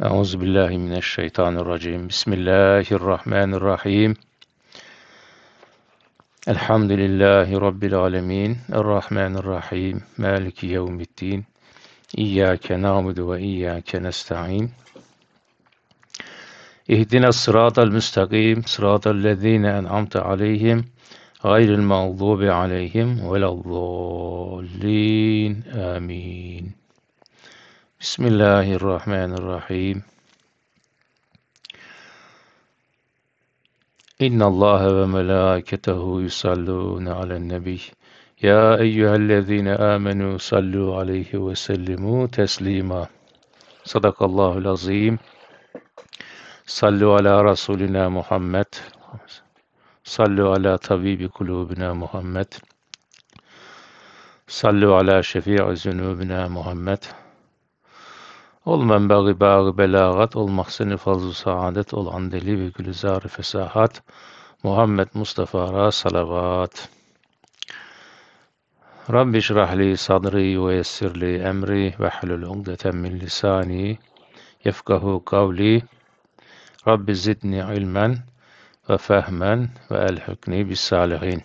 Euzu billahi mineşşeytanirracim. Bismillahirrahmanirrahim. Elhamdülillahi rabbil alamin. Errahmanirrahim. Maliki yevmiddin. İyyake na'budu ve iyyake nestaîn. İhdina sıratal müstakim, sıratal lezîne en'amte aleyhim, gayril mağdubi aleyhim velad-dâllîn. Amin. بسم الله الرحمن الرحيم إن الله وملائكته يصلون على النبي يا أيها الذين آمنوا صلوا عليه وسلموا تسليما صدق الله العظيم صلوا على رسولنا محمد صلوا على طبيب قلوبنا محمد صلوا على شفيع ذنوبنا محمد Ol menbeği bağı belagat, ol mahseni fazl saadet, ol andeli ve gülüzar-ı fesahat. Muhammed Mustafa'ra salavat. Rabbi şrahli sadri ve yessirli emri ve hlul ugdeten min lisani yefkahu kavli. Rabbi zidni ilmen ve fehmen ve elhikni bis salihin.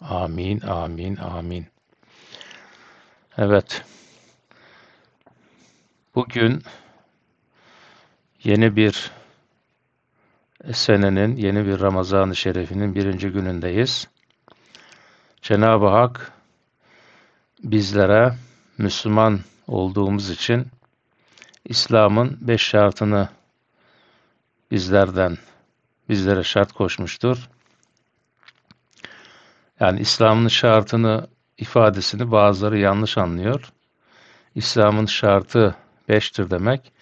Amin, amin, amin. Evet. Bugün yeni bir senenin, yeni bir Ramazan-ı Şerif'inin birinci günündeyiz. Cenab-ı Hak bizlere Müslüman olduğumuz için İslam'ın beş şartını bizlerden, bizlere şart koşmuştur. Yani İslam'ın şartını ifadesini bazıları yanlış anlıyor. İslam'ın şartı 5'tir demek.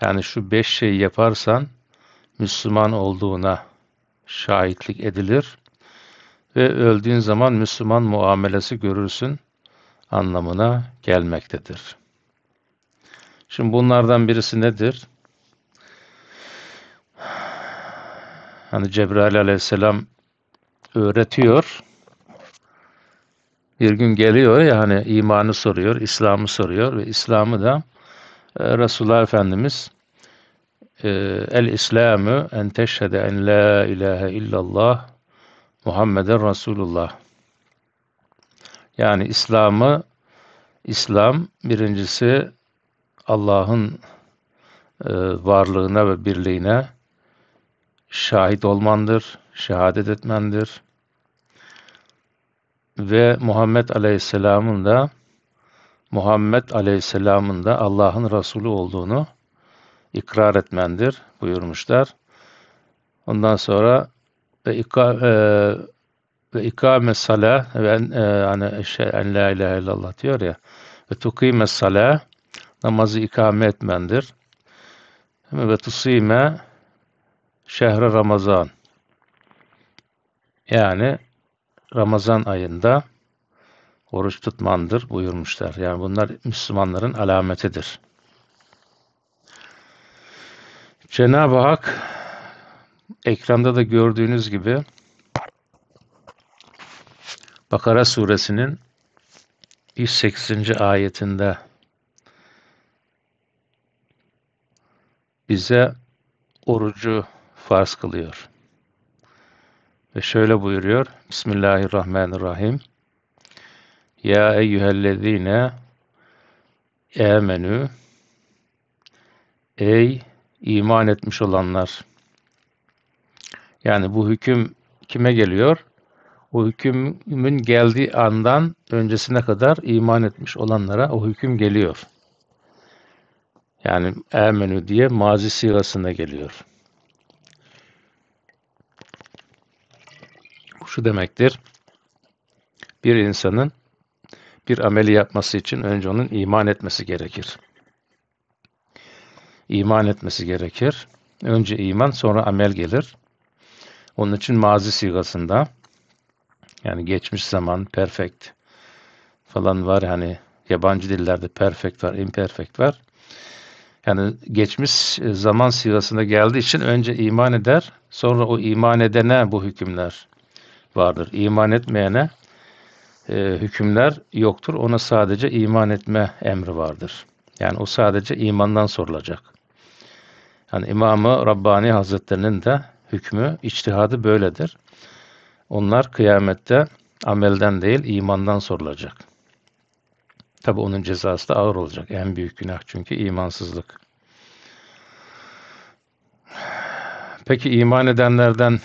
Yani şu beş şeyi yaparsan Müslüman olduğuna şahitlik edilir ve öldüğün zaman Müslüman muamelesi görürsün anlamına gelmektedir. Şimdi bunlardan birisi nedir? Hani Cebrail aleyhisselam öğretiyor. Bir gün geliyor ya hani imanı soruyor, İslam'ı soruyor ve İslam'ı da ee, Resulullah Efendimiz e, El İslamı en teşhede en la ilahe illallah Muhammeden Resulullah. Yani İslam'ı İslam birincisi Allah'ın e, varlığına ve birliğine şahit olmandır, şehadet etmendir ve Muhammed Aleyhisselam'ın da Muhammed Aleyhisselam'ın da Allah'ın Resulü olduğunu ikrar etmendir buyurmuşlar. Ondan sonra ve ikame ve ikame sala ve e, yani şey en la ilahe illallah diyor ya ve tukime sala namazı ikame etmendir. Ve tusime şehre Ramazan yani Ramazan ayında oruç tutmandır buyurmuşlar. Yani bunlar Müslümanların alametidir. Cenab-ı Hak ekranda da gördüğünüz gibi Bakara suresinin 108. ayetinde bize orucu farz kılıyor. Ve şöyle buyuruyor. Bismillahirrahmanirrahim. Ya eyyühellezine emenü Ey iman etmiş olanlar. Yani bu hüküm kime geliyor? O hükümün geldiği andan öncesine kadar iman etmiş olanlara o hüküm geliyor. Yani emenü diye mazi sigasına geliyor. Bu şu demektir. Bir insanın bir ameli yapması için önce onun iman etmesi gerekir. İman etmesi gerekir. Önce iman sonra amel gelir. Onun için mazi sigasında yani geçmiş zaman perfect falan var hani yabancı dillerde perfect var, imperfect var. Yani geçmiş e, zaman sigasına geldiği için önce iman eder, sonra o iman edene bu hükümler vardır. İman etmeyene e, hükümler yoktur. Ona sadece iman etme emri vardır. Yani o sadece imandan sorulacak. Yani İmam-ı Rabbani Hazretlerinin de hükmü, içtihadı böyledir. Onlar kıyamette amelden değil imandan sorulacak. Tabi onun cezası da ağır olacak. En büyük günah çünkü imansızlık. Peki iman edenlerden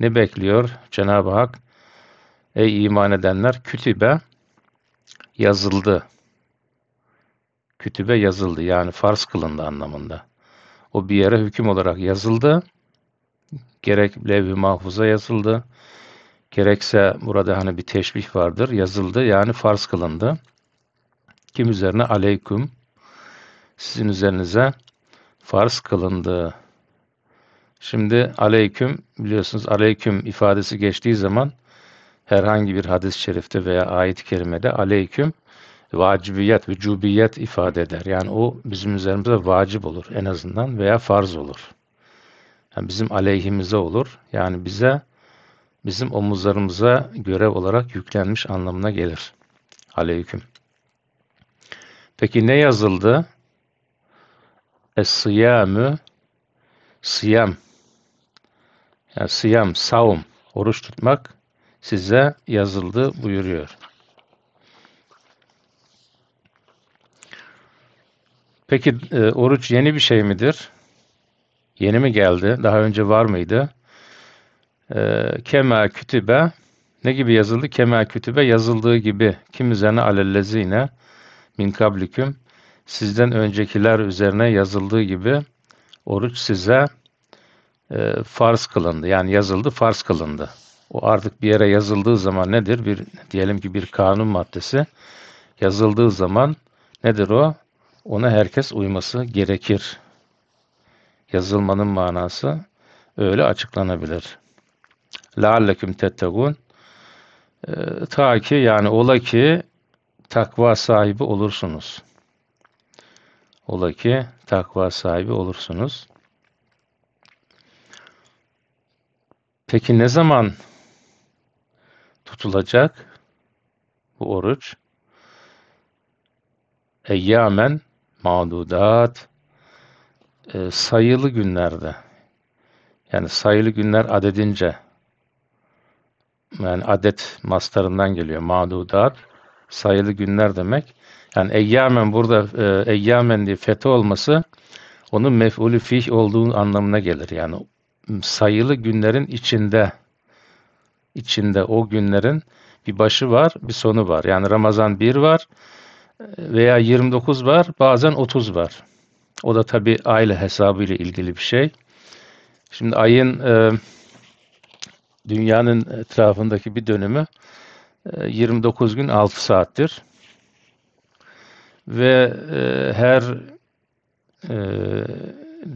ne bekliyor Cenab-ı Hak? Ey iman edenler kütübe yazıldı. Kütübe yazıldı yani farz kılındı anlamında. O bir yere hüküm olarak yazıldı. Gerek levh-i mahfuza yazıldı. Gerekse burada hani bir teşbih vardır. Yazıldı yani farz kılındı. Kim üzerine? Aleyküm. Sizin üzerinize farz kılındı. Şimdi aleyküm biliyorsunuz aleyküm ifadesi geçtiği zaman herhangi bir hadis-i şerifte veya ayet-i kerimede aleyküm vacibiyet, vücubiyet ifade eder. Yani o bizim üzerimize vacip olur en azından veya farz olur. Yani bizim aleyhimize olur. Yani bize bizim omuzlarımıza görev olarak yüklenmiş anlamına gelir. Aleyküm. Peki ne yazıldı? Es-siyamü siyam. Yani siyam, saum, oruç tutmak size yazıldı buyuruyor. Peki e, oruç yeni bir şey midir? Yeni mi geldi? Daha önce var mıydı? E, kema kütübe ne gibi yazıldı? Kema kütübe yazıldığı gibi. Kim üzerine alellezine min kablikum sizden öncekiler üzerine yazıldığı gibi oruç size e, farz kılındı. Yani yazıldı, farz kılındı. O artık bir yere yazıldığı zaman nedir? Bir diyelim ki bir kanun maddesi yazıldığı zaman nedir o? Ona herkes uyması gerekir. Yazılmanın manası öyle açıklanabilir. لَعَلَّكُمْ تَتَّقُونَ ee, Ta ki yani ola ki takva sahibi olursunuz. Ola ki takva sahibi olursunuz. Peki ne zaman tutulacak bu oruç? Eyyamen madudat e, ee, sayılı günlerde yani sayılı günler adedince yani adet mastarından geliyor madudat sayılı günler demek. Yani eyyamen burada e, eyyamen diye fetih olması onun mef'ulü fih olduğu anlamına gelir. Yani sayılı günlerin içinde içinde o günlerin bir başı var, bir sonu var. Yani Ramazan 1 var veya 29 var, bazen 30 var. O da tabii aile hesabı ile ilgili bir şey. Şimdi ayın e, dünyanın etrafındaki bir dönümü e, 29 gün 6 saattir. Ve e, her e,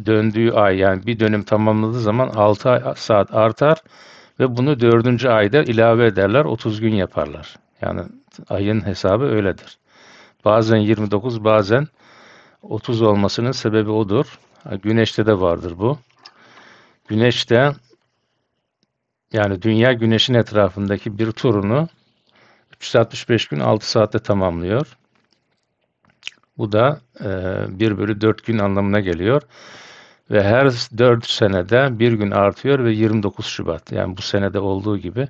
döndüğü ay yani bir dönüm tamamladığı zaman 6 saat artar ve bunu dördüncü ayda ilave ederler, 30 gün yaparlar. Yani ayın hesabı öyledir. Bazen 29, bazen 30 olmasının sebebi odur. Güneşte de vardır bu. Güneşte yani dünya güneşin etrafındaki bir turunu 365 gün 6 saatte tamamlıyor. Bu da e, 1 bölü 4 gün anlamına geliyor ve her 4 senede bir gün artıyor ve 29 Şubat yani bu senede olduğu gibi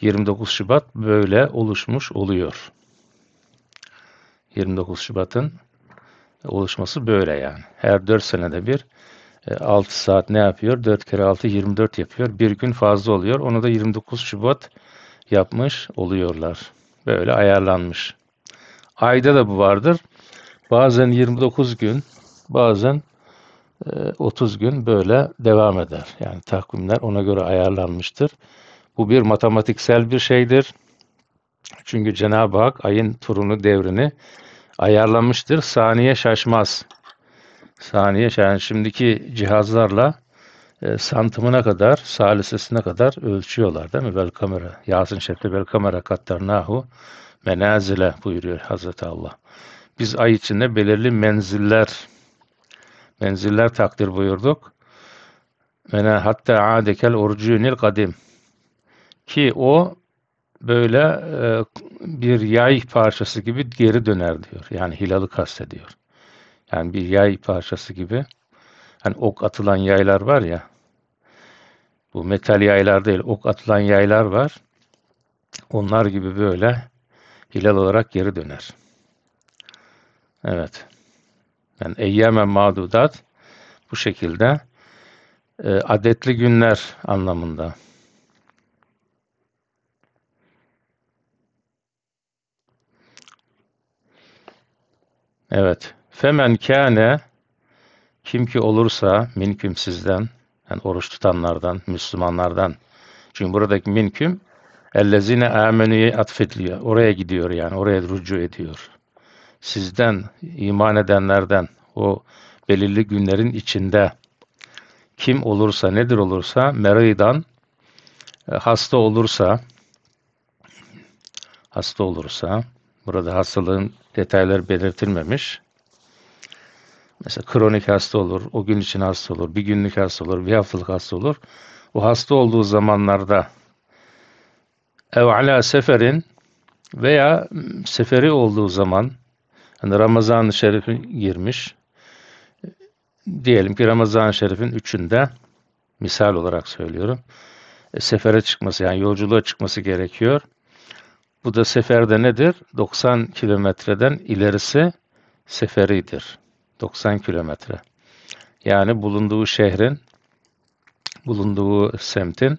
29 Şubat böyle oluşmuş oluyor. 29 Şubat'ın oluşması böyle yani. Her 4 senede bir 6 e, saat ne yapıyor? 4 kere 6 24 yapıyor. Bir gün fazla oluyor. Onu da 29 Şubat yapmış oluyorlar. Böyle ayarlanmış. Ayda da bu vardır. Bazen 29 gün, bazen 30 ee, gün böyle devam eder. Yani takvimler ona göre ayarlanmıştır. Bu bir matematiksel bir şeydir. Çünkü Cenab-ı Hak ayın turunu, devrini ayarlamıştır. Saniye şaşmaz. Saniye yani şimdiki cihazlarla e, santimine kadar, salisesine kadar ölçüyorlar değil mi? bel kamera. Yasin Şerif'te bel kamera nahu menazile buyuruyor Hazreti Allah. Biz ay içinde belirli menziller menziller takdir buyurduk. Ve hatta adekel urcunil kadim. Ki o böyle e, bir yay parçası gibi geri döner diyor. Yani hilalı kastediyor. Yani bir yay parçası gibi. Hani ok atılan yaylar var ya. Bu metal yaylar değil, ok atılan yaylar var. Onlar gibi böyle hilal olarak geri döner. Evet. Yani eyyeme madudat bu şekilde e, adetli günler anlamında. Evet. Femen kâne kim ki olursa minküm sizden yani oruç tutanlardan, Müslümanlardan. Çünkü buradaki minküm ellezine amenüye atfediliyor. Oraya gidiyor yani. Oraya rücu ediyor sizden iman edenlerden o belirli günlerin içinde kim olursa nedir olursa meraydan e, hasta olursa hasta olursa burada hastalığın detayları belirtilmemiş. Mesela kronik hasta olur, o gün için hasta olur, bir günlük hasta olur, bir haftalık hasta olur. O hasta olduğu zamanlarda ev ala seferin veya seferi olduğu zaman yani Ramazan-ı Şerif'e girmiş. Diyelim ki Ramazan-ı Şerif'in üçünde misal olarak söylüyorum. E, sefere çıkması yani yolculuğa çıkması gerekiyor. Bu da seferde nedir? 90 kilometreden ilerisi seferidir. 90 kilometre. Yani bulunduğu şehrin, bulunduğu semtin,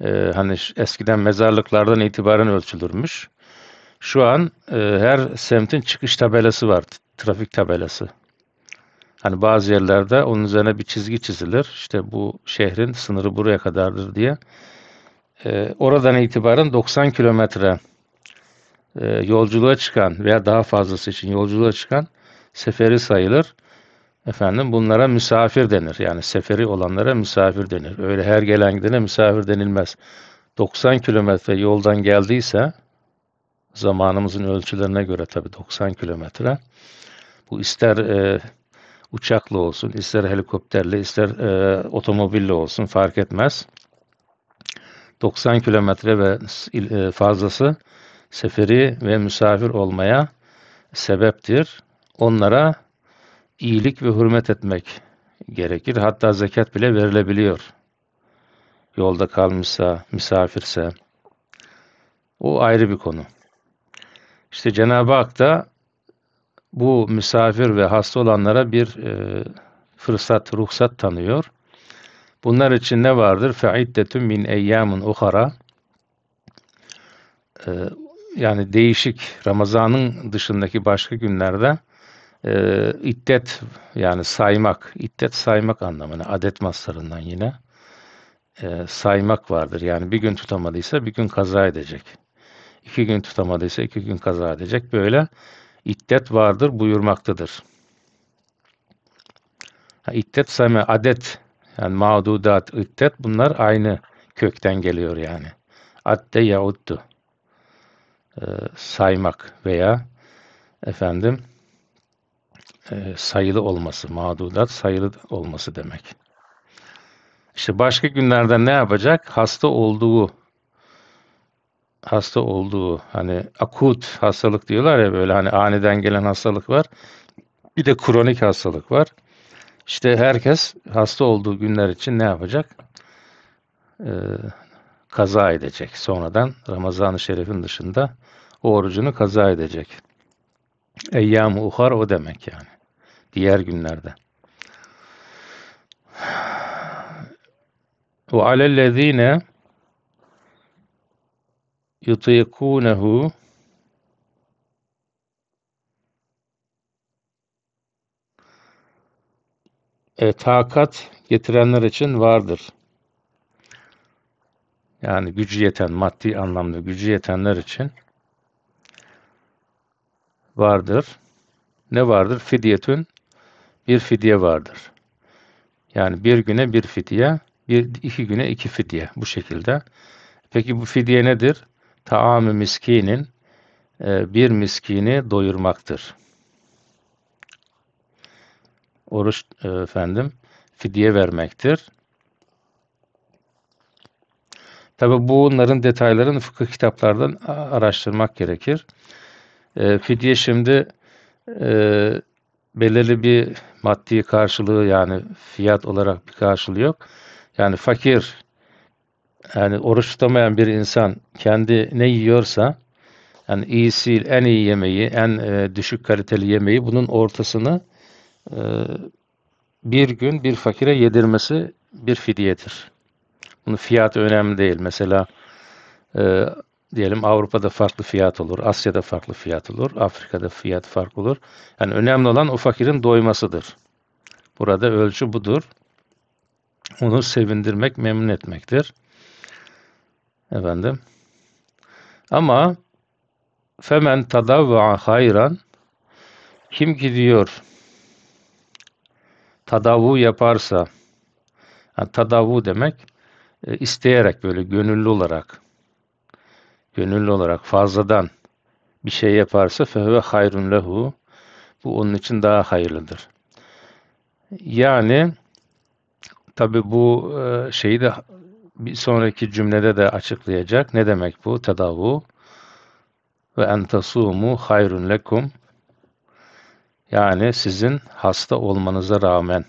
e, hani eskiden mezarlıklardan itibaren ölçülürmüş. Şu an e, her semtin çıkış tabelası var. Trafik tabelası. Hani bazı yerlerde onun üzerine bir çizgi çizilir. İşte bu şehrin sınırı buraya kadardır diye. E, oradan itibaren 90 kilometre e, yolculuğa çıkan veya daha fazlası için yolculuğa çıkan seferi sayılır. Efendim bunlara misafir denir. Yani seferi olanlara misafir denir. Öyle her gelen gidene misafir denilmez. 90 kilometre yoldan geldiyse zamanımızın ölçülerine göre tabii 90 kilometre. Bu ister e, uçakla olsun, ister helikopterle, ister e, otomobille olsun fark etmez. 90 kilometre ve e, fazlası seferi ve misafir olmaya sebeptir. Onlara iyilik ve hürmet etmek gerekir. Hatta zekat bile verilebiliyor. Yolda kalmışsa, misafirse. O ayrı bir konu. İşte Cenab-ı Hak da bu misafir ve hasta olanlara bir e, fırsat, ruhsat tanıyor. Bunlar için ne vardır? فَعِدَّتُمْ min eyyamun uhara e, yani değişik Ramazan'ın dışındaki başka günlerde e, iddet yani saymak, iddet saymak anlamına adet maslarından yine e, saymak vardır. Yani bir gün tutamadıysa bir gün kaza edecek iki gün tutamadıysa iki gün kaza edecek. Böyle iddet vardır buyurmaktadır. İddet same adet yani mağdudat, iddet bunlar aynı kökten geliyor yani. Adde yauddu e, saymak veya efendim e, sayılı olması, mağdudat sayılı olması demek. İşte başka günlerde ne yapacak? Hasta olduğu hasta olduğu hani akut hastalık diyorlar ya böyle hani aniden gelen hastalık var. Bir de kronik hastalık var. İşte herkes hasta olduğu günler için ne yapacak? Ee, kaza edecek. Sonradan Ramazan-ı Şerif'in dışında o orucunu kaza edecek. Eyyam-ı uhar o demek yani. Diğer günlerde. Ve alellezine yutikûnehu e, takat getirenler için vardır. Yani gücü yeten, maddi anlamda gücü yetenler için vardır. Ne vardır? Fidyetün bir fidye vardır. Yani bir güne bir fidye, bir, iki güne iki fidye bu şekilde. Peki bu fidye nedir? taamı miskinin e, bir miskini doyurmaktır. Oruç e, efendim fidye vermektir. Tabi bunların detaylarını fıkıh kitaplardan araştırmak gerekir. E, fidye şimdi e, belirli bir maddi karşılığı yani fiyat olarak bir karşılığı yok. Yani fakir yani oruç tutamayan bir insan kendi ne yiyorsa yani iyisi, en iyi yemeği, en e, düşük kaliteli yemeği bunun ortasını e, bir gün bir fakire yedirmesi bir fidyedir. Bunun fiyatı önemli değil. Mesela e, diyelim Avrupa'da farklı fiyat olur, Asya'da farklı fiyat olur, Afrika'da fiyat farklı olur. Yani önemli olan o fakirin doymasıdır. Burada ölçü budur. Onu sevindirmek, memnun etmektir. Efendim. Ama femen tadavva hayran kim ki diyor tadavu yaparsa yani tadavu demek e, isteyerek böyle gönüllü olarak gönüllü olarak fazladan bir şey yaparsa fehve hayrun lehu bu onun için daha hayırlıdır. Yani tabi bu e, şeyi de bir sonraki cümlede de açıklayacak. Ne demek bu? Tedavu. Ve entasumu hayrun lekum. Yani sizin hasta olmanıza rağmen,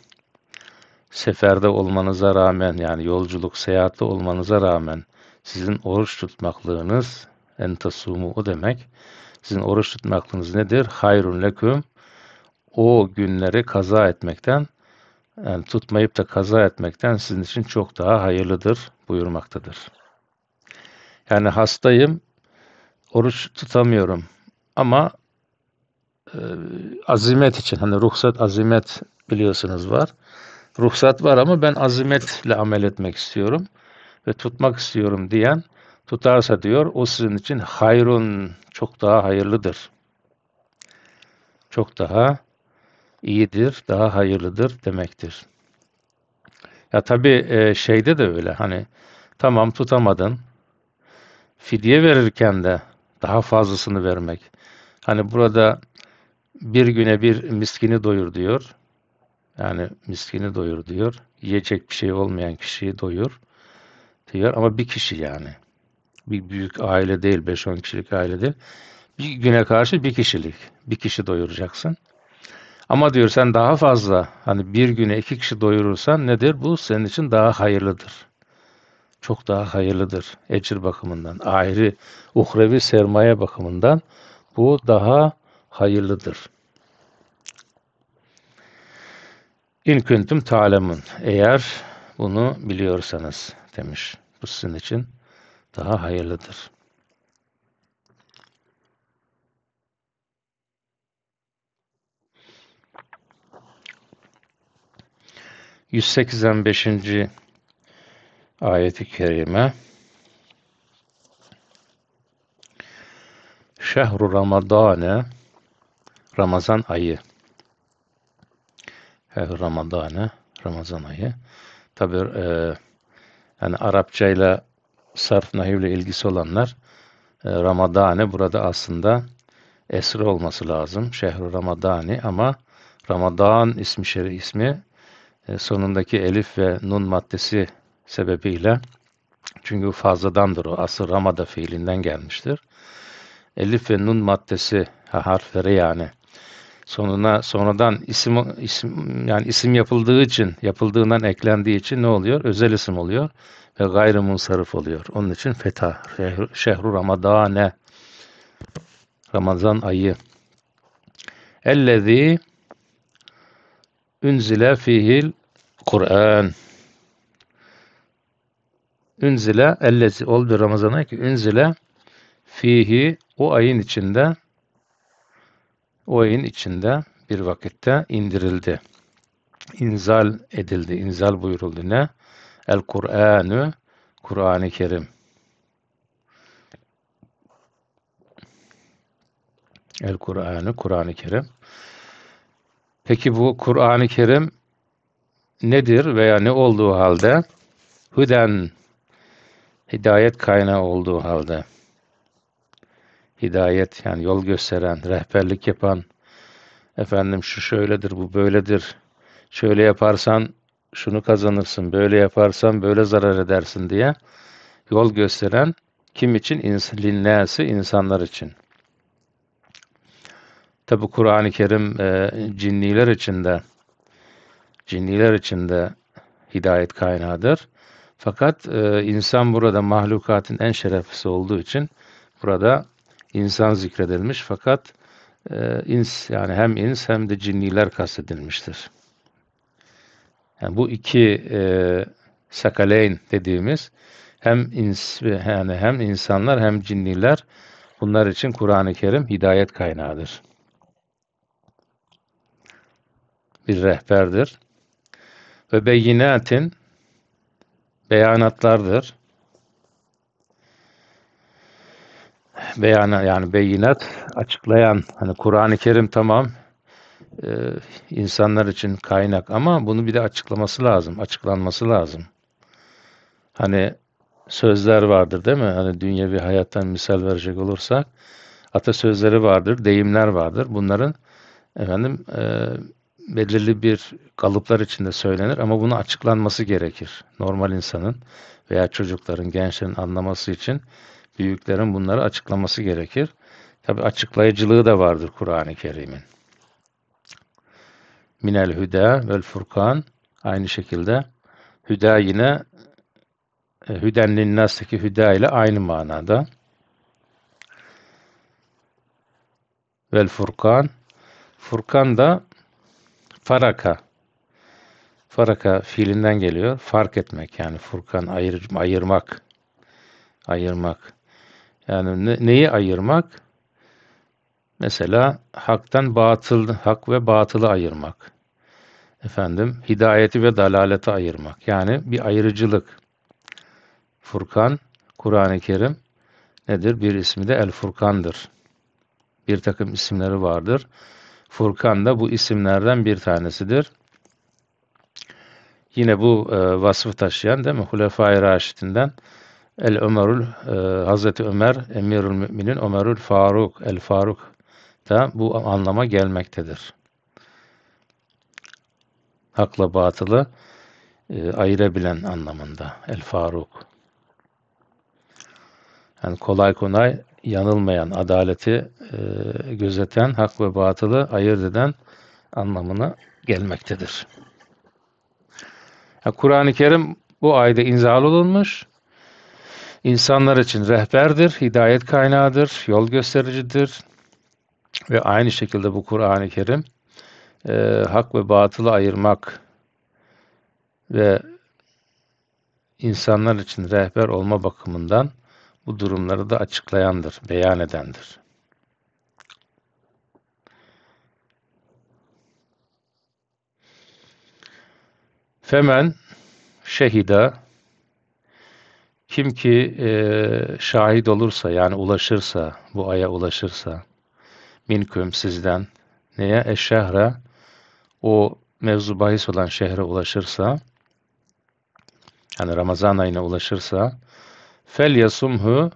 seferde olmanıza rağmen, yani yolculuk, seyahatte olmanıza rağmen sizin oruç tutmaklığınız, entasumu o demek, sizin oruç tutmaklığınız nedir? Hayrun leküm. O günleri kaza etmekten, yani tutmayıp da kaza etmekten sizin için çok daha hayırlıdır buyurmaktadır. Yani hastayım, oruç tutamıyorum ama e, azimet için hani ruhsat azimet biliyorsunuz var. Ruhsat var ama ben azimetle amel etmek istiyorum ve tutmak istiyorum diyen tutarsa diyor o sizin için hayrun çok daha hayırlıdır. Çok daha iyidir, daha hayırlıdır demektir. Ya tabii e, şeyde de öyle hani tamam tutamadın. Fidye verirken de daha fazlasını vermek. Hani burada bir güne bir miskini doyur diyor. Yani miskini doyur diyor. Yiyecek bir şey olmayan kişiyi doyur diyor ama bir kişi yani. Bir büyük aile değil, 5-10 kişilik aile değil. Bir güne karşı bir kişilik. Bir kişi doyuracaksın. Ama diyor sen daha fazla hani bir güne iki kişi doyurursan nedir? Bu senin için daha hayırlıdır. Çok daha hayırlıdır ecir bakımından. Ayrı uhrevi sermaye bakımından bu daha hayırlıdır. İn küntüm talemun. Eğer bunu biliyorsanız demiş. Bu sizin için daha hayırlıdır. 185. ayeti kerime Şehru Ramazane Ramazan ayı Ramazane Ramazan ayı tabi e, yani ile sarf nahivle ilgisi olanlar e, Ramazane burada aslında esri olması lazım. Şehru Ramazani ama Ramazan ismi şer'i ismi e, sonundaki elif ve nun maddesi sebebiyle çünkü fazladandır o asır ramada fiilinden gelmiştir. Elif ve nun maddesi ha, harfleri yani sonuna sonradan isim isim yani isim yapıldığı için yapıldığından eklendiği için ne oluyor? Özel isim oluyor ve gayrimun sarıf oluyor. Onun için feta şehru ramadane Ramazan ayı. Ellezî Ünzile fihil Kur'an. Ünzile ellezi oldu Ramazan'a ki ünzile fihi o ayın içinde o ayın içinde bir vakitte indirildi. İnzal edildi. İnzal buyuruldu ne? El Kur'an'ı Kur'an-ı Kerim. El Kur'an'ı Kur'an-ı Kerim. Peki bu Kur'an-ı Kerim nedir veya ne olduğu halde? Hüden, hidayet kaynağı olduğu halde. Hidayet yani yol gösteren, rehberlik yapan, efendim şu şöyledir, bu böyledir, şöyle yaparsan şunu kazanırsın, böyle yaparsan böyle zarar edersin diye yol gösteren kim için? İnsanlar için. Tabi Kur'an-ı Kerim e, cinniler içinde cinniler içinde hidayet kaynağıdır. Fakat e, insan burada mahlukatın en şereflisi olduğu için burada insan zikredilmiş fakat e, ins yani hem ins hem de cinniler kastedilmiştir. Yani bu iki e, sakaleyn dediğimiz hem ins yani hem insanlar hem cinniler bunlar için Kur'an-ı Kerim hidayet kaynağıdır. bir rehberdir. Ve beyinatin beyanatlardır. Beyana yani beyinat açıklayan hani Kur'an-ı Kerim tamam e, insanlar için kaynak ama bunu bir de açıklaması lazım, açıklanması lazım. Hani sözler vardır değil mi? Hani dünya bir hayattan misal verecek olursak atasözleri vardır, deyimler vardır. Bunların efendim e, belirli bir kalıplar içinde söylenir ama bunu açıklanması gerekir. Normal insanın veya çocukların, gençlerin anlaması için büyüklerin bunları açıklaması gerekir. Tabi açıklayıcılığı da vardır Kur'an-ı Kerim'in. Minel hüda vel furkan aynı şekilde hüda yine e, hüden linnas'taki hüda ile aynı manada. Vel furkan Furkan da Faraka. Faraka fiilinden geliyor. Fark etmek yani Furkan ayır, ayırmak. Ayırmak. Yani ne, neyi ayırmak? Mesela haktan batıl, hak ve batılı ayırmak. Efendim hidayeti ve dalaleti ayırmak. Yani bir ayrıcılık. Furkan, Kur'an-ı Kerim nedir? Bir ismi de El Furkan'dır. Bir takım isimleri vardır. Furkan da bu isimlerden bir tanesidir. Yine bu e, vasfı taşıyan değil mi? Hulefai Raşidinden El Ömerül e, Hazreti Ömer Emirül Müminin Ömerül Faruk El Faruk da bu anlama gelmektedir. Hakla batılı e, ayırabilen anlamında El Faruk. Yani kolay kolay yanılmayan, adaleti e, gözeten, hak ve batılı ayırt eden anlamına gelmektedir. Kur'an-ı Kerim bu ayda inzal olunmuş. İnsanlar için rehberdir, hidayet kaynağıdır, yol göstericidir. Ve aynı şekilde bu Kur'an-ı Kerim e, hak ve batılı ayırmak ve insanlar için rehber olma bakımından bu durumları da açıklayandır, beyan edendir. Femen şehida kim ki e, şahit olursa yani ulaşırsa bu aya ulaşırsa minküm sizden neye eşşehre o mevzu bahis olan şehre ulaşırsa yani Ramazan ayına ulaşırsa Fel yasumhu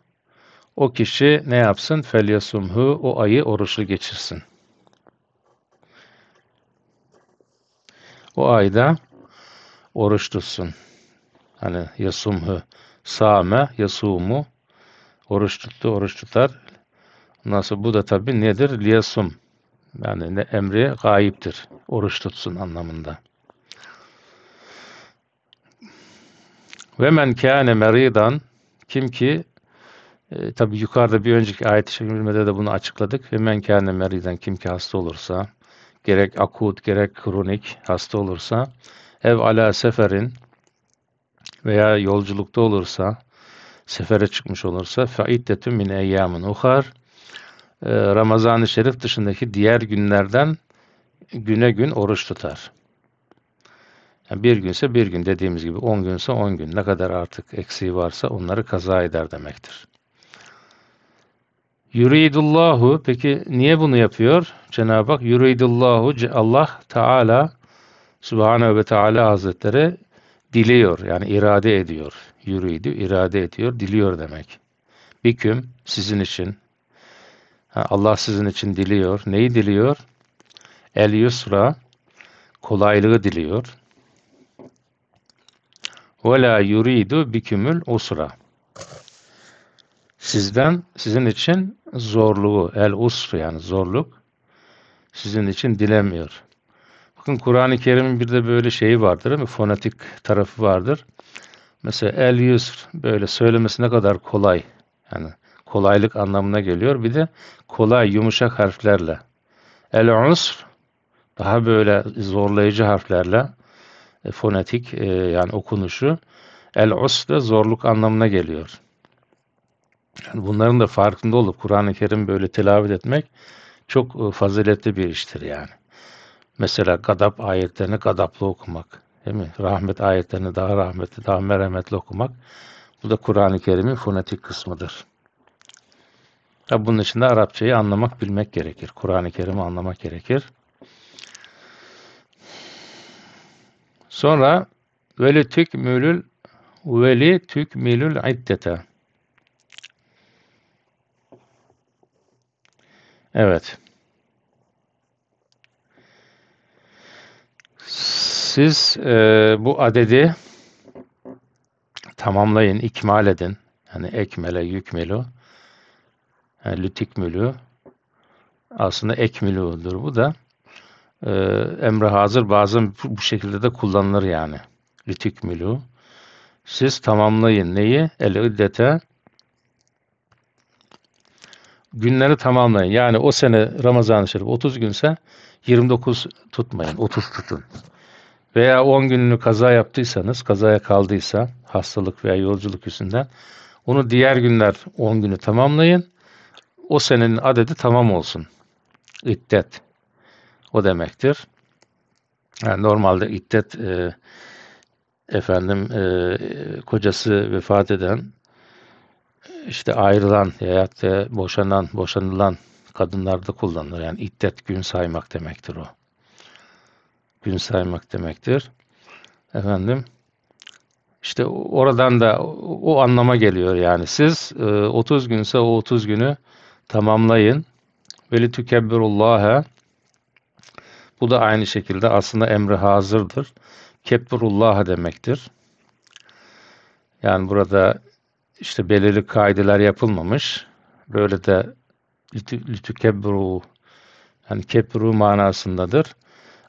o kişi ne yapsın? Fel yasumhu o ayı oruçlu geçirsin. O ayda oruç tutsun. Hani yasumhu same yasumu oruç tuttu oruç tutar. Nasıl bu da tabi nedir? Liyasum. Yani ne emri gayiptir. Oruç tutsun anlamında. Ve men kâne meridan kim ki e, tabi yukarıda bir önceki ayet-i şerimde de bunu açıkladık. Ve men kâne meriden kim ki hasta olursa gerek akut gerek kronik hasta olursa ev ala seferin veya yolculukta olursa sefere çıkmış olursa faiddetü min eyyâmin uhar e, Ramazan-ı Şerif dışındaki diğer günlerden güne gün oruç tutar. Yani bir günse bir gün dediğimiz gibi 10 günse 10 gün ne kadar artık eksiği varsa onları kaza eder demektir. Yuridullahu peki niye bunu yapıyor? Cenab-ı Hak yuridullahu Allah Teala Subhanahu ve Teala Hazretleri diliyor yani irade ediyor. Yuridu irade ediyor, diliyor demek. Biküm sizin için. Allah sizin için diliyor. Neyi diliyor? El yusra kolaylığı diliyor. Ve la yuridu bikümül usra. Sizden, sizin için zorluğu, el usr yani zorluk sizin için dilemiyor. Bakın Kur'an-ı Kerim'in bir de böyle şeyi vardır değil mi? Fonetik tarafı vardır. Mesela el yusr böyle söylemesi ne kadar kolay. Yani kolaylık anlamına geliyor. Bir de kolay yumuşak harflerle. El usr daha böyle zorlayıcı harflerle e, fonetik e, yani okunuşu el os da zorluk anlamına geliyor. Yani bunların da farkında olup Kur'an-ı Kerim böyle tilavet etmek çok e, faziletli bir iştir yani. Mesela gadap ayetlerini gadaplı okumak, değil mi? Rahmet ayetlerini daha rahmetli, daha merhametli okumak. Bu da Kur'an-ı Kerim'in fonetik kısmıdır. Ya bunun için de Arapçayı anlamak, bilmek gerekir. Kur'an-ı Kerim'i anlamak gerekir. Sonra veli tükmülül veli tükmülül iddete. Evet. Siz e, bu adedi tamamlayın, ikmal edin. Yani ekmele, yükmelu, yani lütikmülü. Aslında olur bu da e, emre hazır bazen bu şekilde de kullanılır yani. Litükmülü. Siz tamamlayın neyi? El iddete günleri tamamlayın. Yani o sene Ramazan-ı Şerif 30 günse 29 tutmayın, 30 tutun. Veya 10 gününü kaza yaptıysanız, kazaya kaldıysa hastalık veya yolculuk yüzünden onu diğer günler 10 günü tamamlayın. O senenin adedi tamam olsun. İddet o demektir. Yani normalde iddet e, efendim e, kocası vefat eden işte ayrılan ya da boşanan, boşanılan kadınlarda kullanılır. Yani iddet gün saymak demektir o. Gün saymak demektir. Efendim işte oradan da o anlama geliyor yani siz 30 e, günse o 30 günü tamamlayın. Veli tükebbirullâhe bu da aynı şekilde aslında emri hazırdır. Kebdurullah demektir. Yani burada işte belirli kaideler yapılmamış. Böyle de lütü kebru yani kebru manasındadır.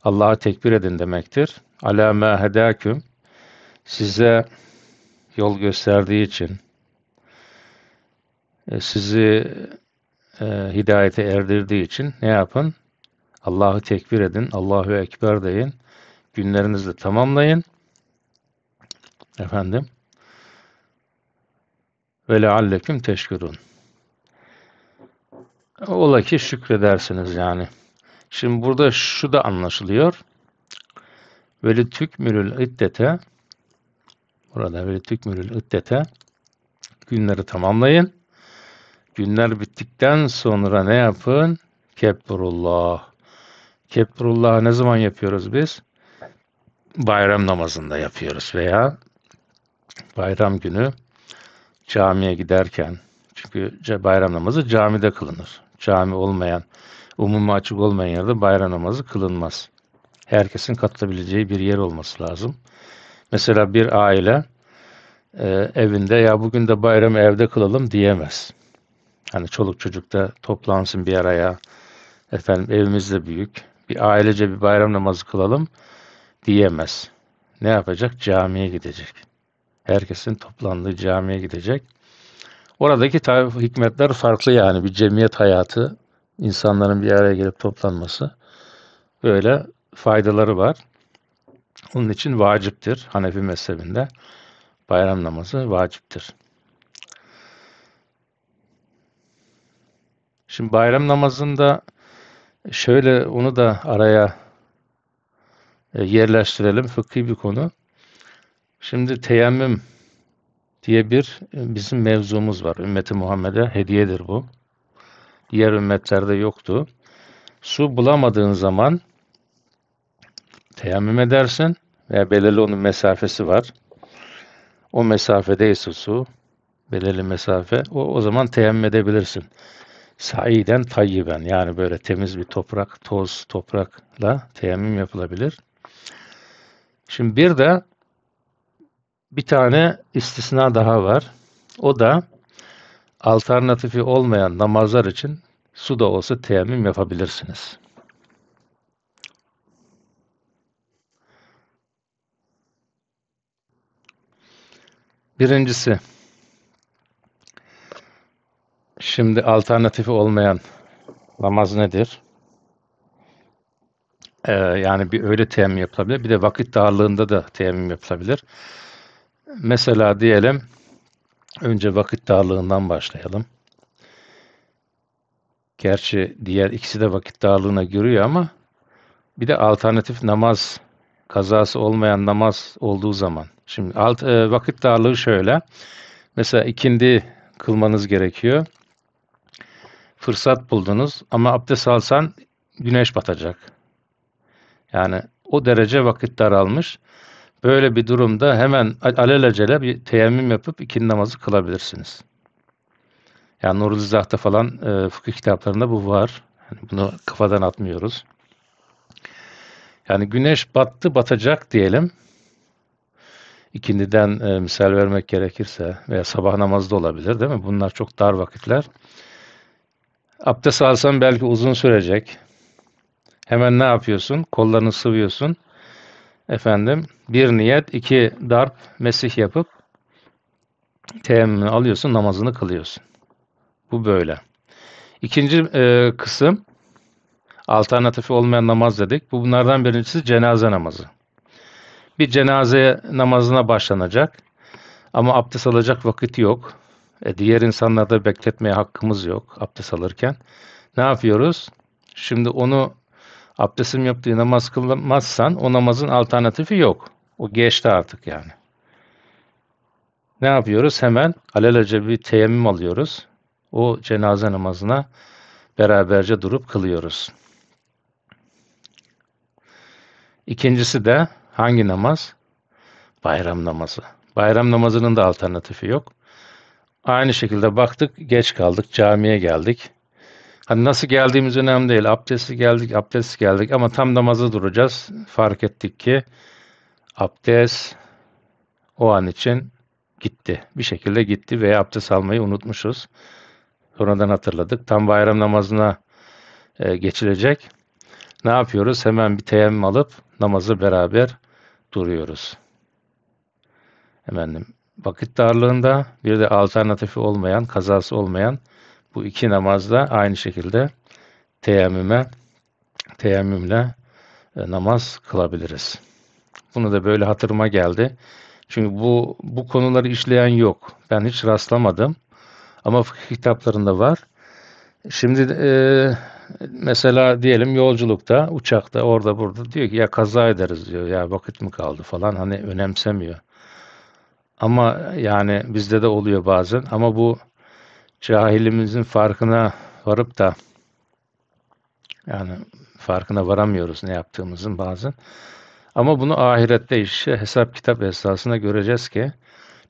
Allah'a tekbir edin demektir. Ala ma hedaküm size yol gösterdiği için e, sizi e, hidayete erdirdiği için ne yapın? Allah'ı tekbir edin, Allahu Ekber deyin. Günlerinizi tamamlayın. Efendim. Ve leallekum teşkürün. Ola ki şükredersiniz yani. Şimdi burada şu da anlaşılıyor. Veli tükmülül iddete burada veli tükmülül iddete günleri tamamlayın. Günler bittikten sonra ne yapın? Kebburullah. Keprullah'ı ne zaman yapıyoruz biz? Bayram namazında yapıyoruz veya bayram günü camiye giderken çünkü bayram namazı camide kılınır. Cami olmayan, umumi açık olmayan yerde bayram namazı kılınmaz. Herkesin katılabileceği bir yer olması lazım. Mesela bir aile e, evinde ya bugün de bayramı evde kılalım diyemez. Hani çoluk çocuk da toplansın bir araya. Efendim evimiz de büyük bir ailece bir bayram namazı kılalım diyemez. Ne yapacak? Camiye gidecek. Herkesin toplandığı camiye gidecek. Oradaki tabi hikmetler farklı yani. Bir cemiyet hayatı, insanların bir araya gelip toplanması böyle faydaları var. Onun için vaciptir Hanefi mezhebinde. Bayram namazı vaciptir. Şimdi bayram namazında Şöyle onu da araya e, yerleştirelim. Fıkhi bir konu. Şimdi teyemmüm diye bir e, bizim mevzumuz var. Ümmeti Muhammed'e hediyedir bu. Diğer ümmetlerde yoktu. Su bulamadığın zaman teyemmüm edersin veya belirli onun mesafesi var. O mesafedeyse su, belirli mesafe, o, o zaman teyemmüm edebilirsin saiden tayyiben yani böyle temiz bir toprak, toz toprakla teyemmüm yapılabilir. Şimdi bir de bir tane istisna daha var. O da alternatifi olmayan namazlar için su da olsa teyemmüm yapabilirsiniz. Birincisi, Şimdi alternatifi olmayan namaz nedir? Ee, yani bir öyle teyemmüm yapılabilir. Bir de vakit darlığında da teyemmüm yapılabilir. Mesela diyelim önce vakit darlığından başlayalım. Gerçi diğer ikisi de vakit darlığına giriyor ama bir de alternatif namaz kazası olmayan namaz olduğu zaman. Şimdi alt, e, vakit darlığı şöyle. Mesela ikindi kılmanız gerekiyor fırsat buldunuz ama abdest alsan güneş batacak. Yani o derece vakit daralmış. Böyle bir durumda hemen alelacele bir teyemmüm yapıp ikindi namazı kılabilirsiniz. Yani Nurul Zah'ta falan e, fıkıh kitaplarında bu var. Yani bunu kafadan atmıyoruz. Yani güneş battı batacak diyelim. İkindiden e, misal vermek gerekirse veya sabah namazı da olabilir değil mi? Bunlar çok dar vakitler. Abdest alsan belki uzun sürecek. Hemen ne yapıyorsun? Kollarını sıvıyorsun. Efendim bir niyet, iki darp, mesih yapıp teyemmümünü alıyorsun, namazını kılıyorsun. Bu böyle. İkinci e, kısım alternatifi olmayan namaz dedik. Bu bunlardan birincisi cenaze namazı. Bir cenaze namazına başlanacak ama abdest alacak vakit yok. E, diğer insanlarda bekletmeye hakkımız yok abdest alırken. Ne yapıyoruz? Şimdi onu abdestim yaptığı namaz kılmazsan o namazın alternatifi yok. O geçti artık yani. Ne yapıyoruz? Hemen alelacele bir teyemmüm alıyoruz. O cenaze namazına beraberce durup kılıyoruz. İkincisi de hangi namaz? Bayram namazı. Bayram namazının da alternatifi yok. Aynı şekilde baktık geç kaldık camiye geldik. Hani nasıl geldiğimiz önemli değil. Abdestli geldik, abdestli geldik ama tam namaza duracağız. Fark ettik ki abdest o an için gitti. Bir şekilde gitti veya abdest almayı unutmuşuz. Sonradan hatırladık. Tam bayram namazına e, geçilecek. Ne yapıyoruz? Hemen bir teyemmüm alıp namazı beraber duruyoruz. Efendim vakit darlığında bir de alternatifi olmayan, kazası olmayan bu iki namazda aynı şekilde teyemmüme, teyemmümle e, namaz kılabiliriz. Bunu da böyle hatırıma geldi. Çünkü bu, bu konuları işleyen yok. Ben hiç rastlamadım. Ama fıkıh kitaplarında var. Şimdi e, mesela diyelim yolculukta, uçakta, orada burada diyor ki ya kaza ederiz diyor. Ya vakit mi kaldı falan hani önemsemiyor. Ama yani bizde de oluyor bazen. Ama bu cahilimizin farkına varıp da yani farkına varamıyoruz ne yaptığımızın bazen. Ama bunu ahirette işte hesap kitap esasına göreceğiz ki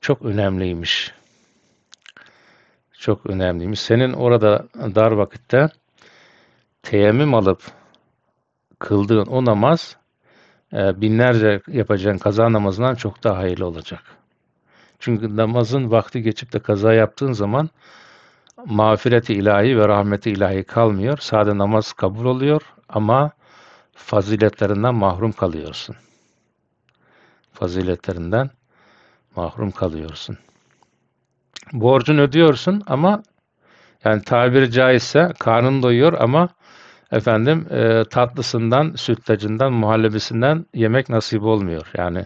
çok önemliymiş. Çok önemliymiş. Senin orada dar vakitte teyemmüm alıp kıldığın o namaz e, binlerce yapacağın kaza namazından çok daha hayırlı olacak.'' Çünkü namazın vakti geçip de kaza yaptığın zaman mağfireti ilahi ve rahmeti ilahi kalmıyor. Sade namaz kabul oluyor ama faziletlerinden mahrum kalıyorsun. Faziletlerinden mahrum kalıyorsun. Borcunu ödüyorsun ama yani tabiri caizse karnın doyuyor ama efendim e, tatlısından, sütlacından, muhallebisinden yemek nasip olmuyor. Yani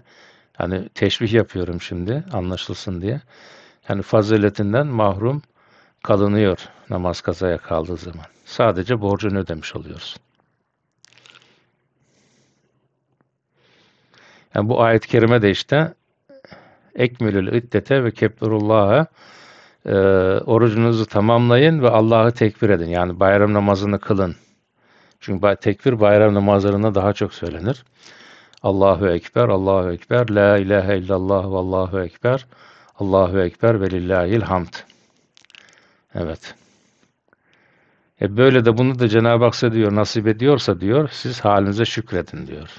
Hani teşbih yapıyorum şimdi anlaşılsın diye. Yani faziletinden mahrum kalınıyor namaz kazaya kaldığı zaman. Sadece borcunu ödemiş oluyoruz. Yani bu ayet-i kerime de işte ekmelül iddete ve kebbirullah'a e, orucunuzu tamamlayın ve Allah'ı tekbir edin. Yani bayram namazını kılın. Çünkü tekbir bayram namazlarında daha çok söylenir. Allahu Ekber, Allahu Ekber, La ilahe illallah ve Allahu Ekber, Allahu Ekber ve lillahil hamd. Evet. E böyle de bunu da Cenab-ı Hak size diyor, nasip ediyorsa diyor, siz halinize şükredin diyor.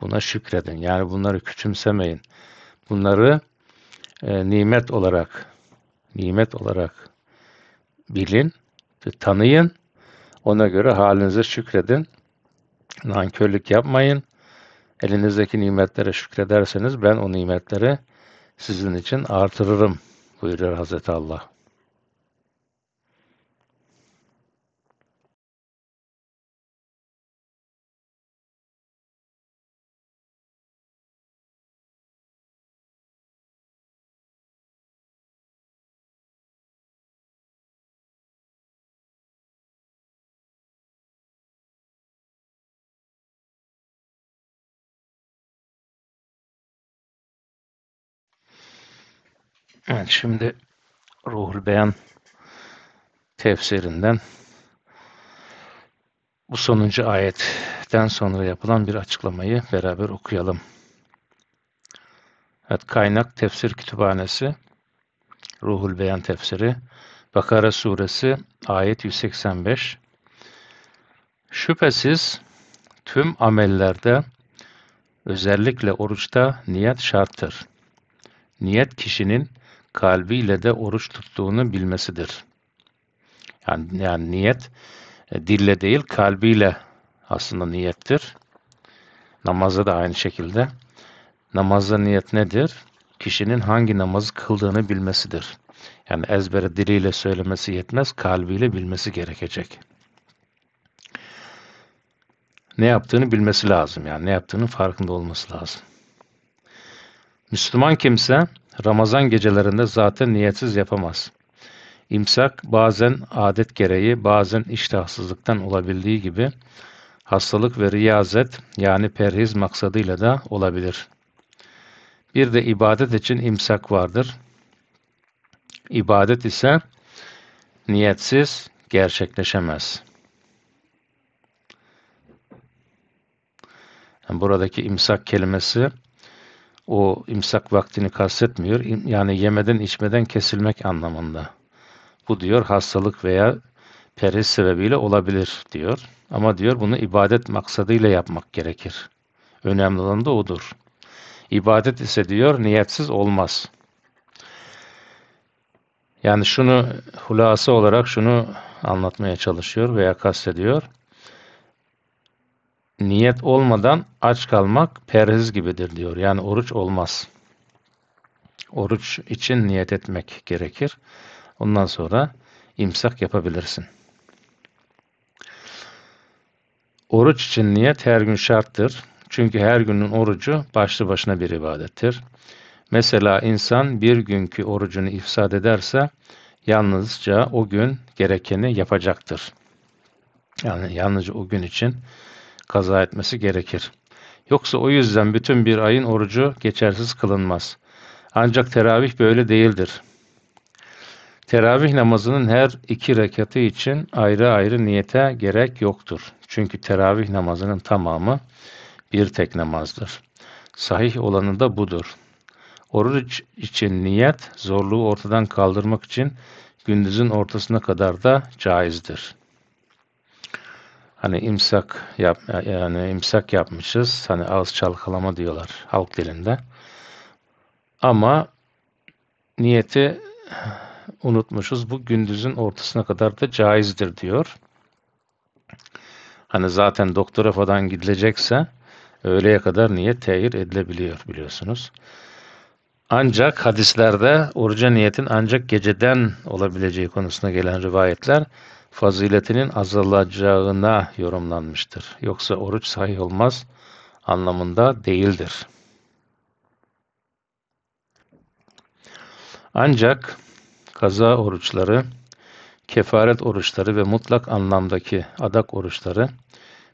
Buna şükredin. Yani bunları küçümsemeyin. Bunları e, nimet olarak, nimet olarak bilin, tanıyın. Ona göre halinize şükredin. Nankörlük yapmayın elinizdeki nimetlere şükrederseniz ben o nimetleri sizin için artırırım buyuruyor Hazreti Allah. Evet, şimdi Ruhul Beyan tefsirinden bu sonuncu ayetten sonra yapılan bir açıklamayı beraber okuyalım. Evet, kaynak tefsir kütüphanesi Ruhul Beyan tefsiri Bakara suresi ayet 185 Şüphesiz tüm amellerde özellikle oruçta niyet şarttır. Niyet kişinin kalbiyle de oruç tuttuğunu bilmesidir. Yani, yani niyet e, dille değil kalbiyle aslında niyettir. Namazda da aynı şekilde. Namazda niyet nedir? Kişinin hangi namazı kıldığını bilmesidir. Yani ezbere diliyle söylemesi yetmez, kalbiyle bilmesi gerekecek. Ne yaptığını bilmesi lazım yani ne yaptığının farkında olması lazım. Müslüman kimse Ramazan gecelerinde zaten niyetsiz yapamaz. İmsak bazen adet gereği, bazen iştahsızlıktan olabildiği gibi hastalık ve riyazet yani perhiz maksadıyla da olabilir. Bir de ibadet için imsak vardır. İbadet ise niyetsiz gerçekleşemez. buradaki imsak kelimesi o imsak vaktini kastetmiyor. Yani yemeden içmeden kesilmek anlamında. Bu diyor hastalık veya periz sebebiyle olabilir diyor. Ama diyor bunu ibadet maksadıyla yapmak gerekir. Önemli olan da odur. İbadet ise diyor niyetsiz olmaz. Yani şunu hulası olarak şunu anlatmaya çalışıyor veya kastediyor niyet olmadan aç kalmak perhiz gibidir diyor. Yani oruç olmaz. Oruç için niyet etmek gerekir. Ondan sonra imsak yapabilirsin. Oruç için niyet her gün şarttır. Çünkü her günün orucu başlı başına bir ibadettir. Mesela insan bir günkü orucunu ifsad ederse yalnızca o gün gerekeni yapacaktır. Yani yalnızca o gün için kaza etmesi gerekir. Yoksa o yüzden bütün bir ayın orucu geçersiz kılınmaz. Ancak teravih böyle değildir. Teravih namazının her iki rekatı için ayrı ayrı niyete gerek yoktur. Çünkü teravih namazının tamamı bir tek namazdır. Sahih olanı da budur. Oruç için niyet zorluğu ortadan kaldırmak için gündüzün ortasına kadar da caizdir.'' hani imsak yap yani imsak yapmışız. Hani ağız çalkalama diyorlar halk dilinde. Ama niyeti unutmuşuz. Bu gündüzün ortasına kadar da caizdir diyor. Hani zaten doktora falan gidilecekse öğleye kadar niyet tehir edilebiliyor biliyorsunuz. Ancak hadislerde oruca niyetin ancak geceden olabileceği konusuna gelen rivayetler faziletinin azalacağına yorumlanmıştır. Yoksa oruç sahih olmaz anlamında değildir. Ancak kaza oruçları, kefaret oruçları ve mutlak anlamdaki adak oruçları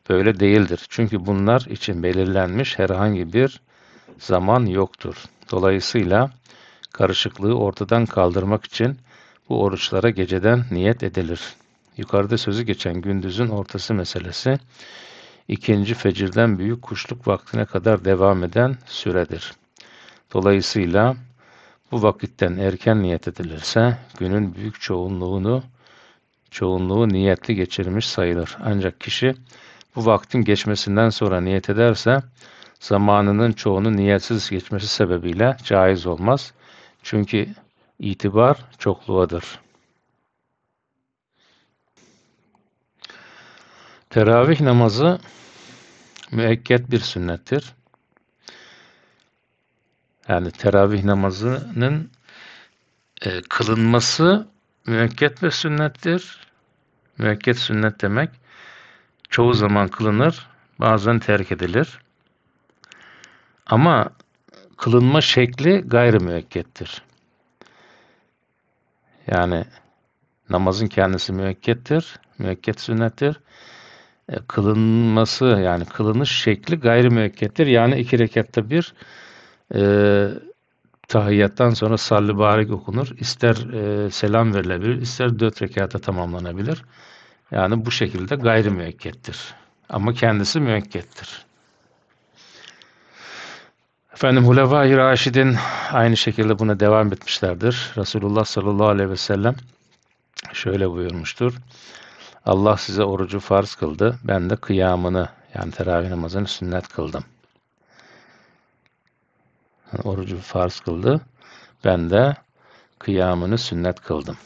böyle değildir. Çünkü bunlar için belirlenmiş herhangi bir zaman yoktur. Dolayısıyla karışıklığı ortadan kaldırmak için bu oruçlara geceden niyet edilir yukarıda sözü geçen gündüzün ortası meselesi ikinci fecirden büyük kuşluk vaktine kadar devam eden süredir. Dolayısıyla bu vakitten erken niyet edilirse günün büyük çoğunluğunu çoğunluğu niyetli geçirmiş sayılır. Ancak kişi bu vaktin geçmesinden sonra niyet ederse zamanının çoğunu niyetsiz geçmesi sebebiyle caiz olmaz. Çünkü itibar çokluğadır.'' Teravih namazı müekket bir sünnettir. Yani teravih namazının e, kılınması müekket ve sünnettir. Müekket sünnet demek çoğu zaman kılınır, bazen terk edilir. Ama kılınma şekli gayrimüekkettir. Yani namazın kendisi müekkettir, müekket sünnettir. E, kılınması yani kılınış şekli gayrimüvekkettir. Yani iki rekatta bir e, tahiyyattan sonra salli barik okunur. İster e, selam verilebilir, ister dört rekata tamamlanabilir. Yani bu şekilde gayrimüvekkettir. Ama kendisi müvekkettir. Efendim Hulefai Raşid'in aynı şekilde buna devam etmişlerdir. Resulullah sallallahu aleyhi ve sellem şöyle buyurmuştur. Allah size orucu farz kıldı. Ben de kıyamını yani teravih namazını sünnet kıldım. Yani orucu farz kıldı. Ben de kıyamını sünnet kıldım.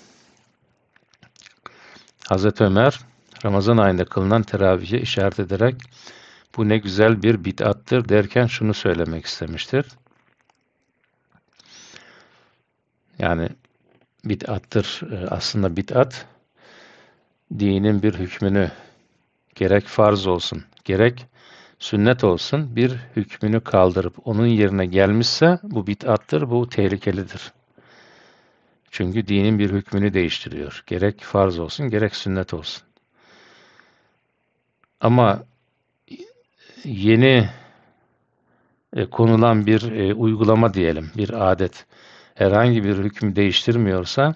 Hazreti Ömer Ramazan ayında kılınan teravihe işaret ederek bu ne güzel bir bid'attır derken şunu söylemek istemiştir. Yani bid'attır e, aslında bid'at dinin bir hükmünü gerek farz olsun gerek sünnet olsun bir hükmünü kaldırıp onun yerine gelmişse bu bitattır bu tehlikelidir. Çünkü dinin bir hükmünü değiştiriyor. Gerek farz olsun gerek sünnet olsun. Ama yeni e, konulan bir e, uygulama diyelim, bir adet herhangi bir hükmü değiştirmiyorsa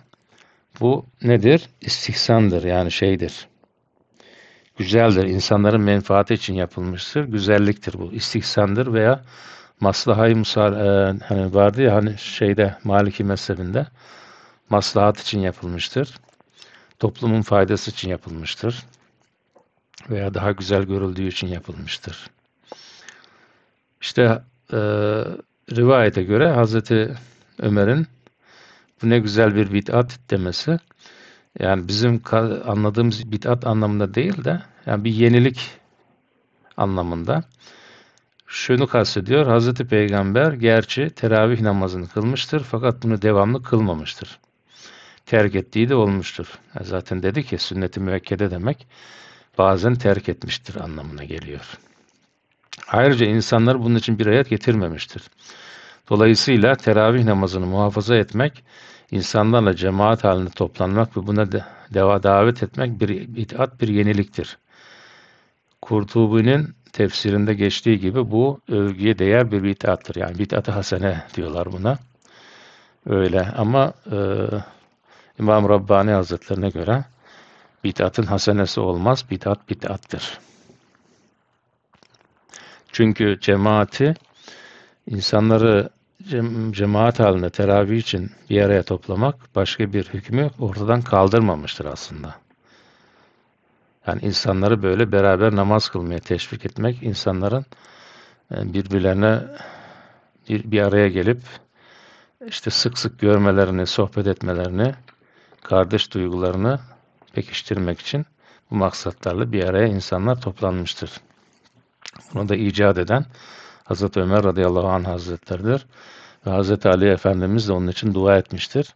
bu nedir? İstiksandır yani şeydir. Güzeldir. İnsanların menfaati için yapılmıştır. Güzelliktir bu. İstiksandır veya maslahay musar e, hani vardı ya hani şeyde Maliki mezhebinde maslahat için yapılmıştır. Toplumun faydası için yapılmıştır. Veya daha güzel görüldüğü için yapılmıştır. İşte e, rivayete göre Hazreti Ömer'in bu ne güzel bir bid'at demesi yani bizim anladığımız bid'at anlamında değil de yani bir yenilik anlamında. Şunu kastediyor. Hazreti Peygamber gerçi teravih namazını kılmıştır fakat bunu devamlı kılmamıştır. Terk ettiği de olmuştur. Yani zaten dedi ki sünnet-i müekkede demek bazen terk etmiştir anlamına geliyor. Ayrıca insanlar bunun için bir ayet getirmemiştir. Dolayısıyla teravih namazını muhafaza etmek insanlarla cemaat halinde toplanmak ve buna de, deva davet etmek bir bid'at bir yeniliktir. Kurtubi'nin tefsirinde geçtiği gibi bu övgüye değer bir bid'attır. Yani bid'at-ı hasene diyorlar buna. Öyle ama e, İmam Rabbani Hazretlerine göre bitatın hasenesi olmaz, Bitat bid'attır. Çünkü cemaati insanları cemaat halinde teravih için bir araya toplamak başka bir hükmü ortadan kaldırmamıştır aslında. Yani insanları böyle beraber namaz kılmaya teşvik etmek, insanların e, birbirlerine bir, bir araya gelip işte sık sık görmelerini, sohbet etmelerini, kardeş duygularını pekiştirmek için bu maksatlarla bir araya insanlar toplanmıştır. Bunu da icat eden Hazreti Ömer radıyallahu anh hazretleridir. Ve Hazreti Ali Efendimiz de onun için dua etmiştir.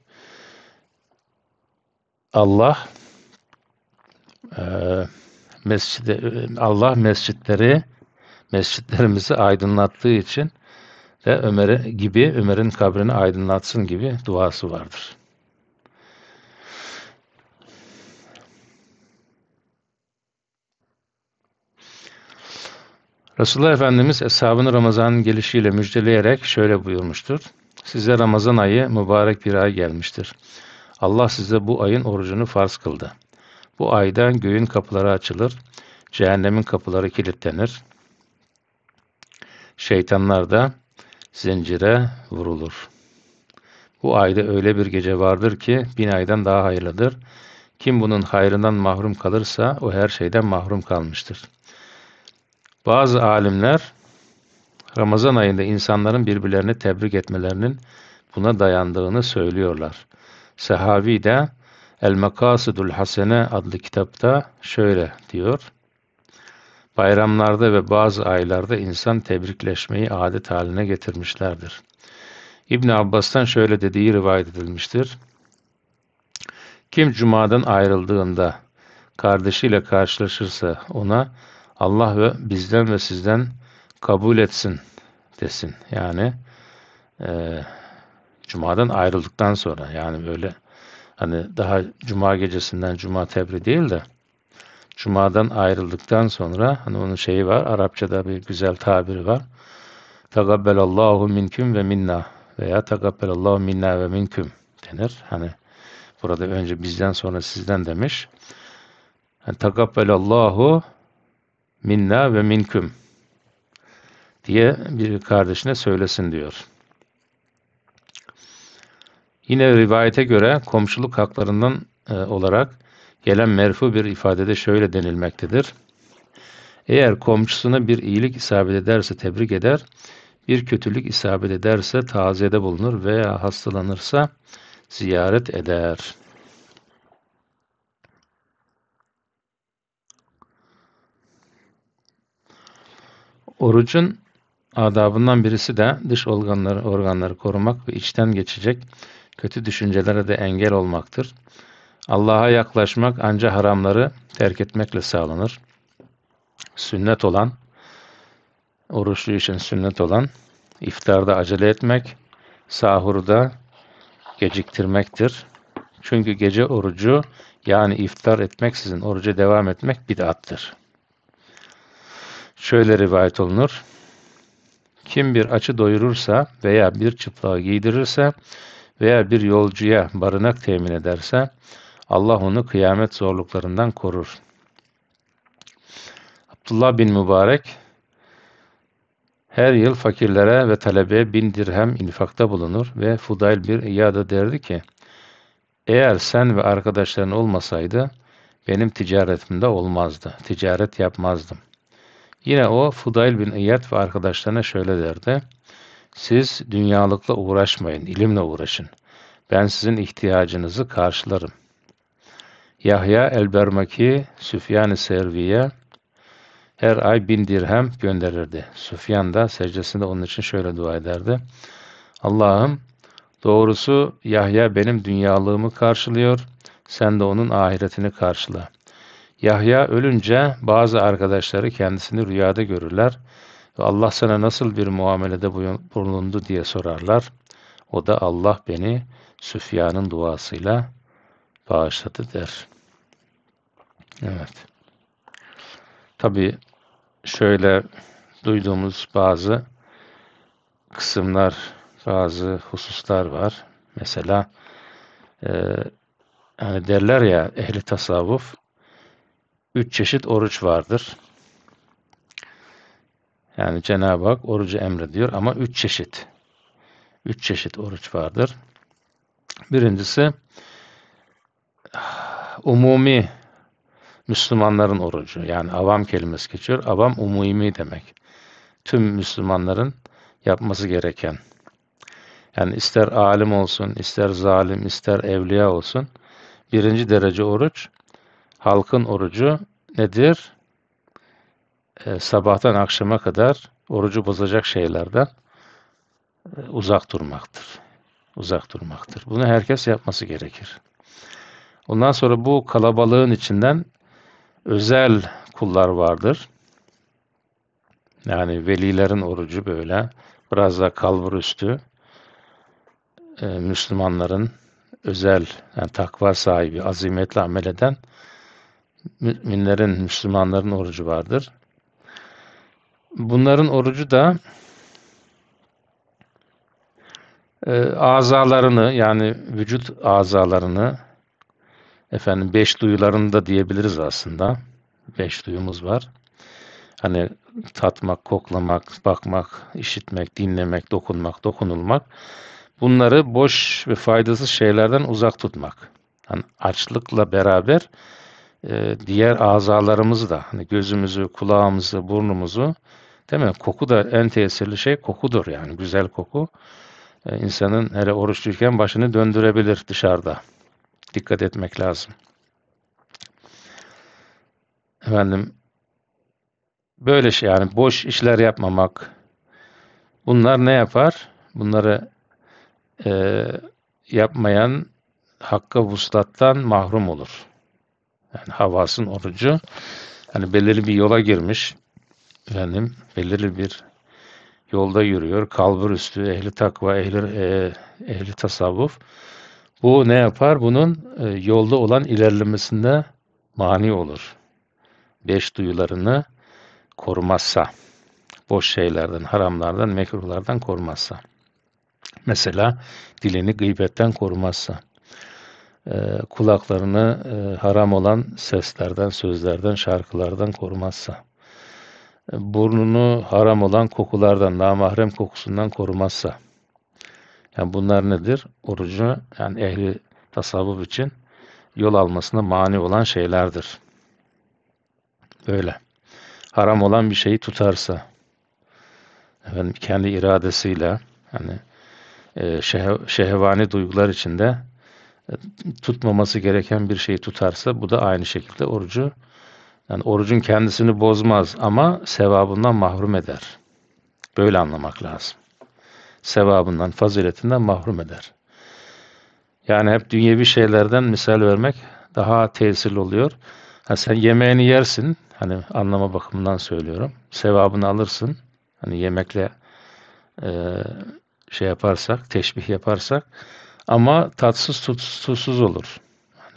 Allah e, mescide, Allah mescitleri mescitlerimizi aydınlattığı için ve Ömer gibi Ömer'in kabrini aydınlatsın gibi duası vardır. Resulullah Efendimiz eshabını Ramazan'ın gelişiyle müjdeleyerek şöyle buyurmuştur. Size Ramazan ayı mübarek bir ay gelmiştir. Allah size bu ayın orucunu farz kıldı. Bu aydan göğün kapıları açılır, cehennemin kapıları kilitlenir. Şeytanlar da zincire vurulur. Bu ayda öyle bir gece vardır ki bin aydan daha hayırlıdır. Kim bunun hayrından mahrum kalırsa o her şeyden mahrum kalmıştır.'' Bazı alimler Ramazan ayında insanların birbirlerini tebrik etmelerinin buna dayandığını söylüyorlar. Sehavi de El Makasidul Hasene adlı kitapta şöyle diyor. Bayramlarda ve bazı aylarda insan tebrikleşmeyi adet haline getirmişlerdir. İbn Abbas'tan şöyle dediği rivayet edilmiştir. Kim cumadan ayrıldığında kardeşiyle karşılaşırsa ona Allah ve bizden ve sizden kabul etsin desin. Yani e, Cuma'dan ayrıldıktan sonra yani böyle hani daha Cuma gecesinden Cuma tebri değil de Cuma'dan ayrıldıktan sonra hani onun şeyi var Arapçada bir güzel tabiri var. Tegabbelallahu minküm ve minna veya tegabbelallahu minna ve minküm denir. Hani burada önce bizden sonra sizden demiş. Yani Tegabbelallahu minna ve minküm diye bir kardeşine söylesin diyor. Yine rivayete göre komşuluk haklarından e, olarak gelen merfu bir ifadede şöyle denilmektedir. Eğer komşusuna bir iyilik isabet ederse tebrik eder, bir kötülük isabet ederse taziyede bulunur veya hastalanırsa ziyaret eder.'' Orucun adabından birisi de dış organları, organları korumak ve içten geçecek kötü düşüncelere de engel olmaktır. Allah'a yaklaşmak ancak haramları terk etmekle sağlanır. Sünnet olan, oruçlu için sünnet olan iftarda acele etmek, sahurda geciktirmektir. Çünkü gece orucu yani iftar etmeksizin oruca devam etmek bid'attır şöyle rivayet olunur. Kim bir açı doyurursa veya bir çıplığa giydirirse veya bir yolcuya barınak temin ederse Allah onu kıyamet zorluklarından korur. Abdullah bin Mübarek her yıl fakirlere ve talebe bin dirhem infakta bulunur ve Fudayl bir iyada derdi ki eğer sen ve arkadaşların olmasaydı benim ticaretimde olmazdı, ticaret yapmazdım. Yine o Fudayl bin İyad ve arkadaşlarına şöyle derdi. Siz dünyalıkla uğraşmayın, ilimle uğraşın. Ben sizin ihtiyacınızı karşılarım. Yahya el-Bermaki, Süfyan-ı Servi'ye her ay bin dirhem gönderirdi. Süfyan da secdesinde onun için şöyle dua ederdi. Allah'ım doğrusu Yahya benim dünyalığımı karşılıyor, sen de onun ahiretini karşıla. Yahya ölünce bazı arkadaşları kendisini rüyada görürler ve Allah sana nasıl bir muamelede bulundu diye sorarlar. O da Allah beni Süfyan'ın duasıyla bağışladı der. Evet. Tabi şöyle duyduğumuz bazı kısımlar, bazı hususlar var. Mesela e, hani derler ya ehli tasavvuf üç çeşit oruç vardır. Yani Cenab-ı Hak orucu emrediyor ama üç çeşit. Üç çeşit oruç vardır. Birincisi umumi Müslümanların orucu. Yani avam kelimesi geçiyor. Avam umumi demek. Tüm Müslümanların yapması gereken. Yani ister alim olsun, ister zalim, ister evliya olsun. Birinci derece oruç halkın orucu nedir? E, sabahtan akşama kadar orucu bozacak şeylerden e, uzak durmaktır. Uzak durmaktır. Bunu herkes yapması gerekir. Ondan sonra bu kalabalığın içinden özel kullar vardır. Yani velilerin orucu böyle. Biraz da kalbur üstü. E, Müslümanların özel, yani takva sahibi, azimetli amel eden müminlerin, Müslümanların orucu vardır. Bunların orucu da e, azalarını yani vücut azalarını efendim beş duyularını da diyebiliriz aslında. Beş duyumuz var. Hani tatmak, koklamak, bakmak, işitmek, dinlemek, dokunmak, dokunulmak. Bunları boş ve faydasız şeylerden uzak tutmak. Yani açlıkla beraber ee, diğer azalarımızı da hani gözümüzü, kulağımızı, burnumuzu değil mi? Koku da en tesirli şey kokudur yani güzel koku. E, insanın hele oruçluyken başını döndürebilir dışarıda. Dikkat etmek lazım. Efendim böyle şey yani boş işler yapmamak. Bunlar ne yapar? Bunları e, yapmayan hakkı vuslattan mahrum olur. Yani havasın orucu hani belirli bir yola girmiş. Efendim belirli bir yolda yürüyor. Kalbur üstü, ehli takva, ehli, e, ehli tasavvuf. Bu ne yapar? Bunun e, yolda olan ilerlemesinde mani olur. Beş duyularını korumazsa, boş şeylerden, haramlardan, mekruhlardan korumazsa. Mesela dilini gıybetten korumazsa, e, kulaklarını e, haram olan seslerden, sözlerden, şarkılardan korumazsa, e, burnunu haram olan kokulardan, namahrem kokusundan korumazsa, yani bunlar nedir? Orucu yani ehli tasavvuf için yol almasına mani olan şeylerdir. Böyle. Haram olan bir şeyi tutarsa, efendim kendi iradesiyle, yani e, şeh şehvani duygular içinde tutmaması gereken bir şeyi tutarsa bu da aynı şekilde orucu yani orucun kendisini bozmaz ama sevabından mahrum eder. Böyle anlamak lazım. Sevabından, faziletinden mahrum eder. Yani hep dünyevi şeylerden misal vermek daha tesirli oluyor. Ha sen yemeğini yersin, hani anlama bakımından söylüyorum. Sevabını alırsın. Hani yemekle e, şey yaparsak, teşbih yaparsak ama tatsız tuzsuz olur.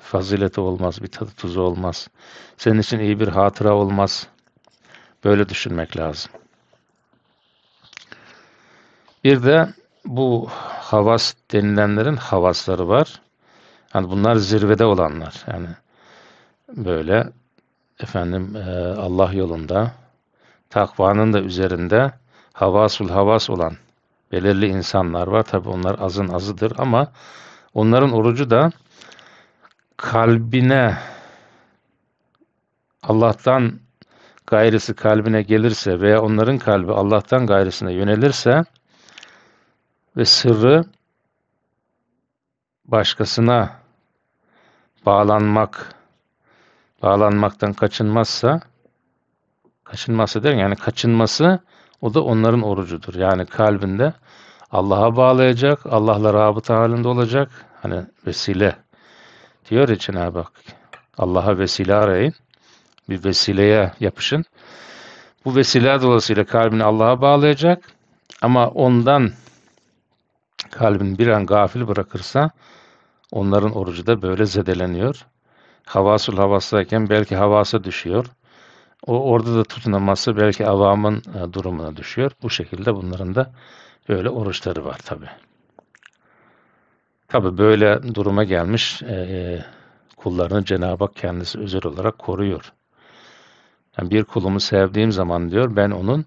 Fazileti olmaz, bir tadı tuzu olmaz. Senin için iyi bir hatıra olmaz. Böyle düşünmek lazım. Bir de bu havas denilenlerin havasları var. Yani bunlar zirvede olanlar. Yani böyle efendim e, Allah yolunda takvanın da üzerinde havasul havas olan belirli insanlar var. Tabi onlar azın azıdır ama onların orucu da kalbine Allah'tan gayrısı kalbine gelirse veya onların kalbi Allah'tan gayrısına yönelirse ve sırrı başkasına bağlanmak bağlanmaktan kaçınmazsa kaçınması der yani kaçınması o da onların orucudur. Yani kalbinde Allah'a bağlayacak, Allah'la rabıta halinde olacak. Hani vesile diyor ya Cenab-ı Hak. Allah'a vesile arayın. Bir vesileye yapışın. Bu vesile dolayısıyla kalbini Allah'a bağlayacak. Ama ondan kalbin bir an gafil bırakırsa onların orucu da böyle zedeleniyor. Havasul havasdayken belki havası düşüyor. O orada da tutunaması belki avamın e, durumuna düşüyor. Bu şekilde bunların da böyle oruçları var tabi. Tabi böyle duruma gelmiş e, e, kullarını Cenab-ı Hak kendisi özel olarak koruyor. Yani bir kulumu sevdiğim zaman diyor ben onun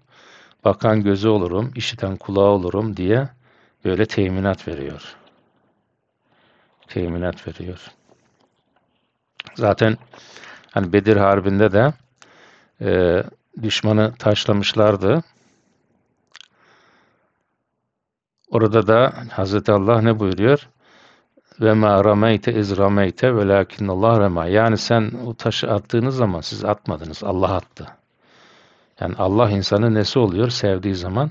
bakan gözü olurum, işiten kulağı olurum diye böyle teminat veriyor. Teminat veriyor. Zaten hani Bedir Harbi'nde de e, düşmanı taşlamışlardı. Orada da Hazreti Allah ne buyuruyor? Ve ma rameyte iz rameyte ve Allah rama. Yani sen o taşı attığınız zaman siz atmadınız. Allah attı. Yani Allah insanın nesi oluyor? Sevdiği zaman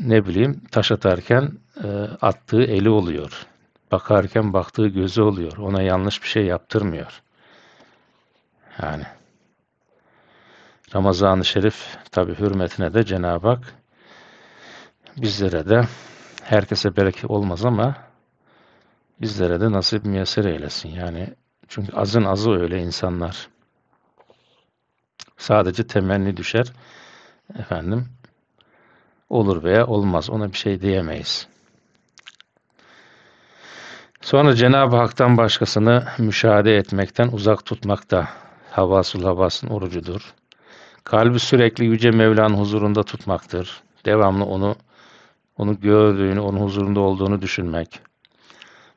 ne bileyim taş atarken e, attığı eli oluyor. Bakarken baktığı gözü oluyor. Ona yanlış bir şey yaptırmıyor. Yani Ramazan-ı Şerif tabi hürmetine de Cenab-ı Hak bizlere de herkese belki olmaz ama bizlere de nasip müyesser eylesin. Yani çünkü azın azı öyle insanlar. Sadece temenni düşer. Efendim olur veya olmaz. Ona bir şey diyemeyiz. Sonra Cenab-ı Hak'tan başkasını müşahede etmekten uzak tutmak da havasul havasın orucudur. Kalbi sürekli Yüce Mevla'nın huzurunda tutmaktır. Devamlı onu onu gördüğünü, onun huzurunda olduğunu düşünmek.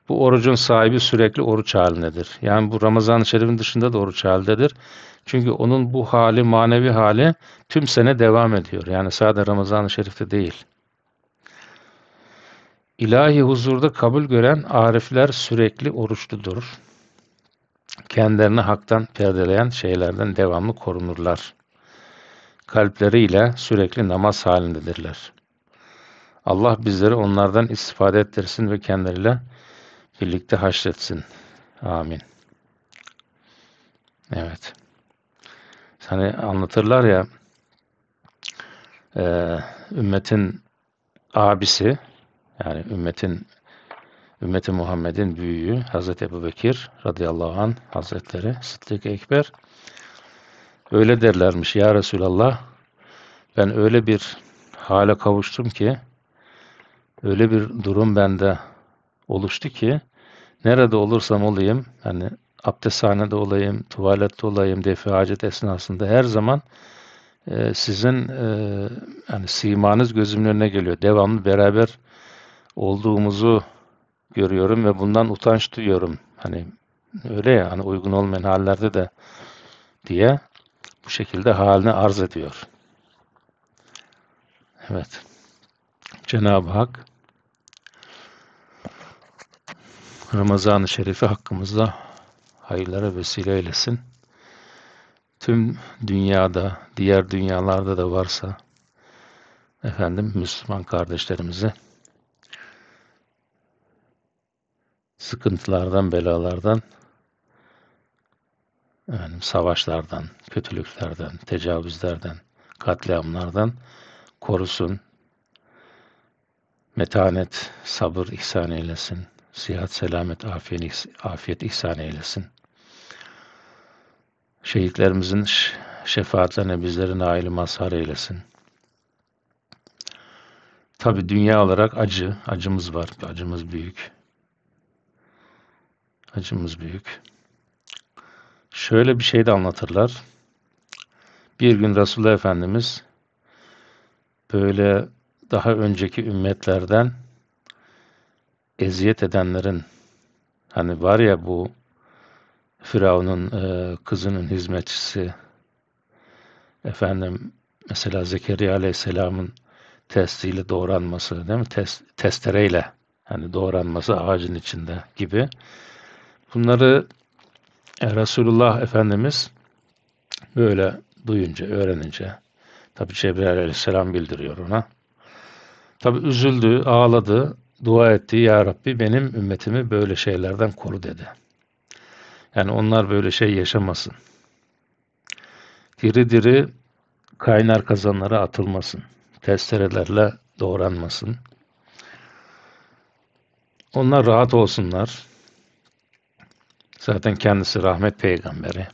Bu orucun sahibi sürekli oruç halindedir. Yani bu Ramazan-ı Şerif'in dışında da oruç halindedir. Çünkü onun bu hali, manevi hali tüm sene devam ediyor. Yani sadece Ramazan-ı Şerif'te değil. İlahi huzurda kabul gören arifler sürekli oruçludur. Kendilerini haktan perdeleyen şeylerden devamlı korunurlar kalpleriyle sürekli namaz halindedirler. Allah bizleri onlardan istifade ettirsin ve kendileriyle birlikte haşretsin. Amin. Evet. Hani anlatırlar ya e, ümmetin abisi yani ümmetin ümmeti Muhammed'in büyüğü Hazreti Ebu Bekir radıyallahu an Hazretleri Sıddık Ekber Öyle derlermiş ya Resulallah. Ben öyle bir hale kavuştum ki öyle bir durum bende oluştu ki nerede olursam olayım yani abdesthanede olayım, tuvalette olayım, defi hacet esnasında her zaman e, sizin e, yani simanız gözümün önüne geliyor. Devamlı beraber olduğumuzu görüyorum ve bundan utanç duyuyorum. Hani öyle ya hani uygun olmayan hallerde de diye bu şekilde halini arz ediyor. Evet. Cenab-ı Hak Ramazan-ı Şerif'i hakkımızda hayırlara vesile eylesin. Tüm dünyada, diğer dünyalarda da varsa efendim Müslüman kardeşlerimizi sıkıntılardan, belalardan efendim, savaşlardan, kötülüklerden, tecavüzlerden, katliamlardan korusun. Metanet, sabır ihsan eylesin. Sihat, selamet, afiyet, afiyet ihsan eylesin. Şehitlerimizin şefaatlerine bizleri nail mazhar eylesin. Tabi dünya olarak acı, acımız var. Acımız büyük. Acımız büyük. Şöyle bir şey de anlatırlar. Bir gün Resulullah Efendimiz böyle daha önceki ümmetlerden eziyet edenlerin hani var ya bu Firavun'un e, kızının hizmetçisi efendim mesela Zekeriya Aleyhisselam'ın testiyle doğranması değil mi? Test, testereyle hani doğranması ağacın içinde gibi. Bunları e, Resulullah Efendimiz böyle duyunca, öğrenince tabi Cebrail aleyhisselam bildiriyor ona. Tabi üzüldü, ağladı, dua etti. Ya Rabbi benim ümmetimi böyle şeylerden koru dedi. Yani onlar böyle şey yaşamasın. Diri diri kaynar kazanlara atılmasın. Testerelerle doğranmasın. Onlar rahat olsunlar. Zaten kendisi rahmet peygamberi.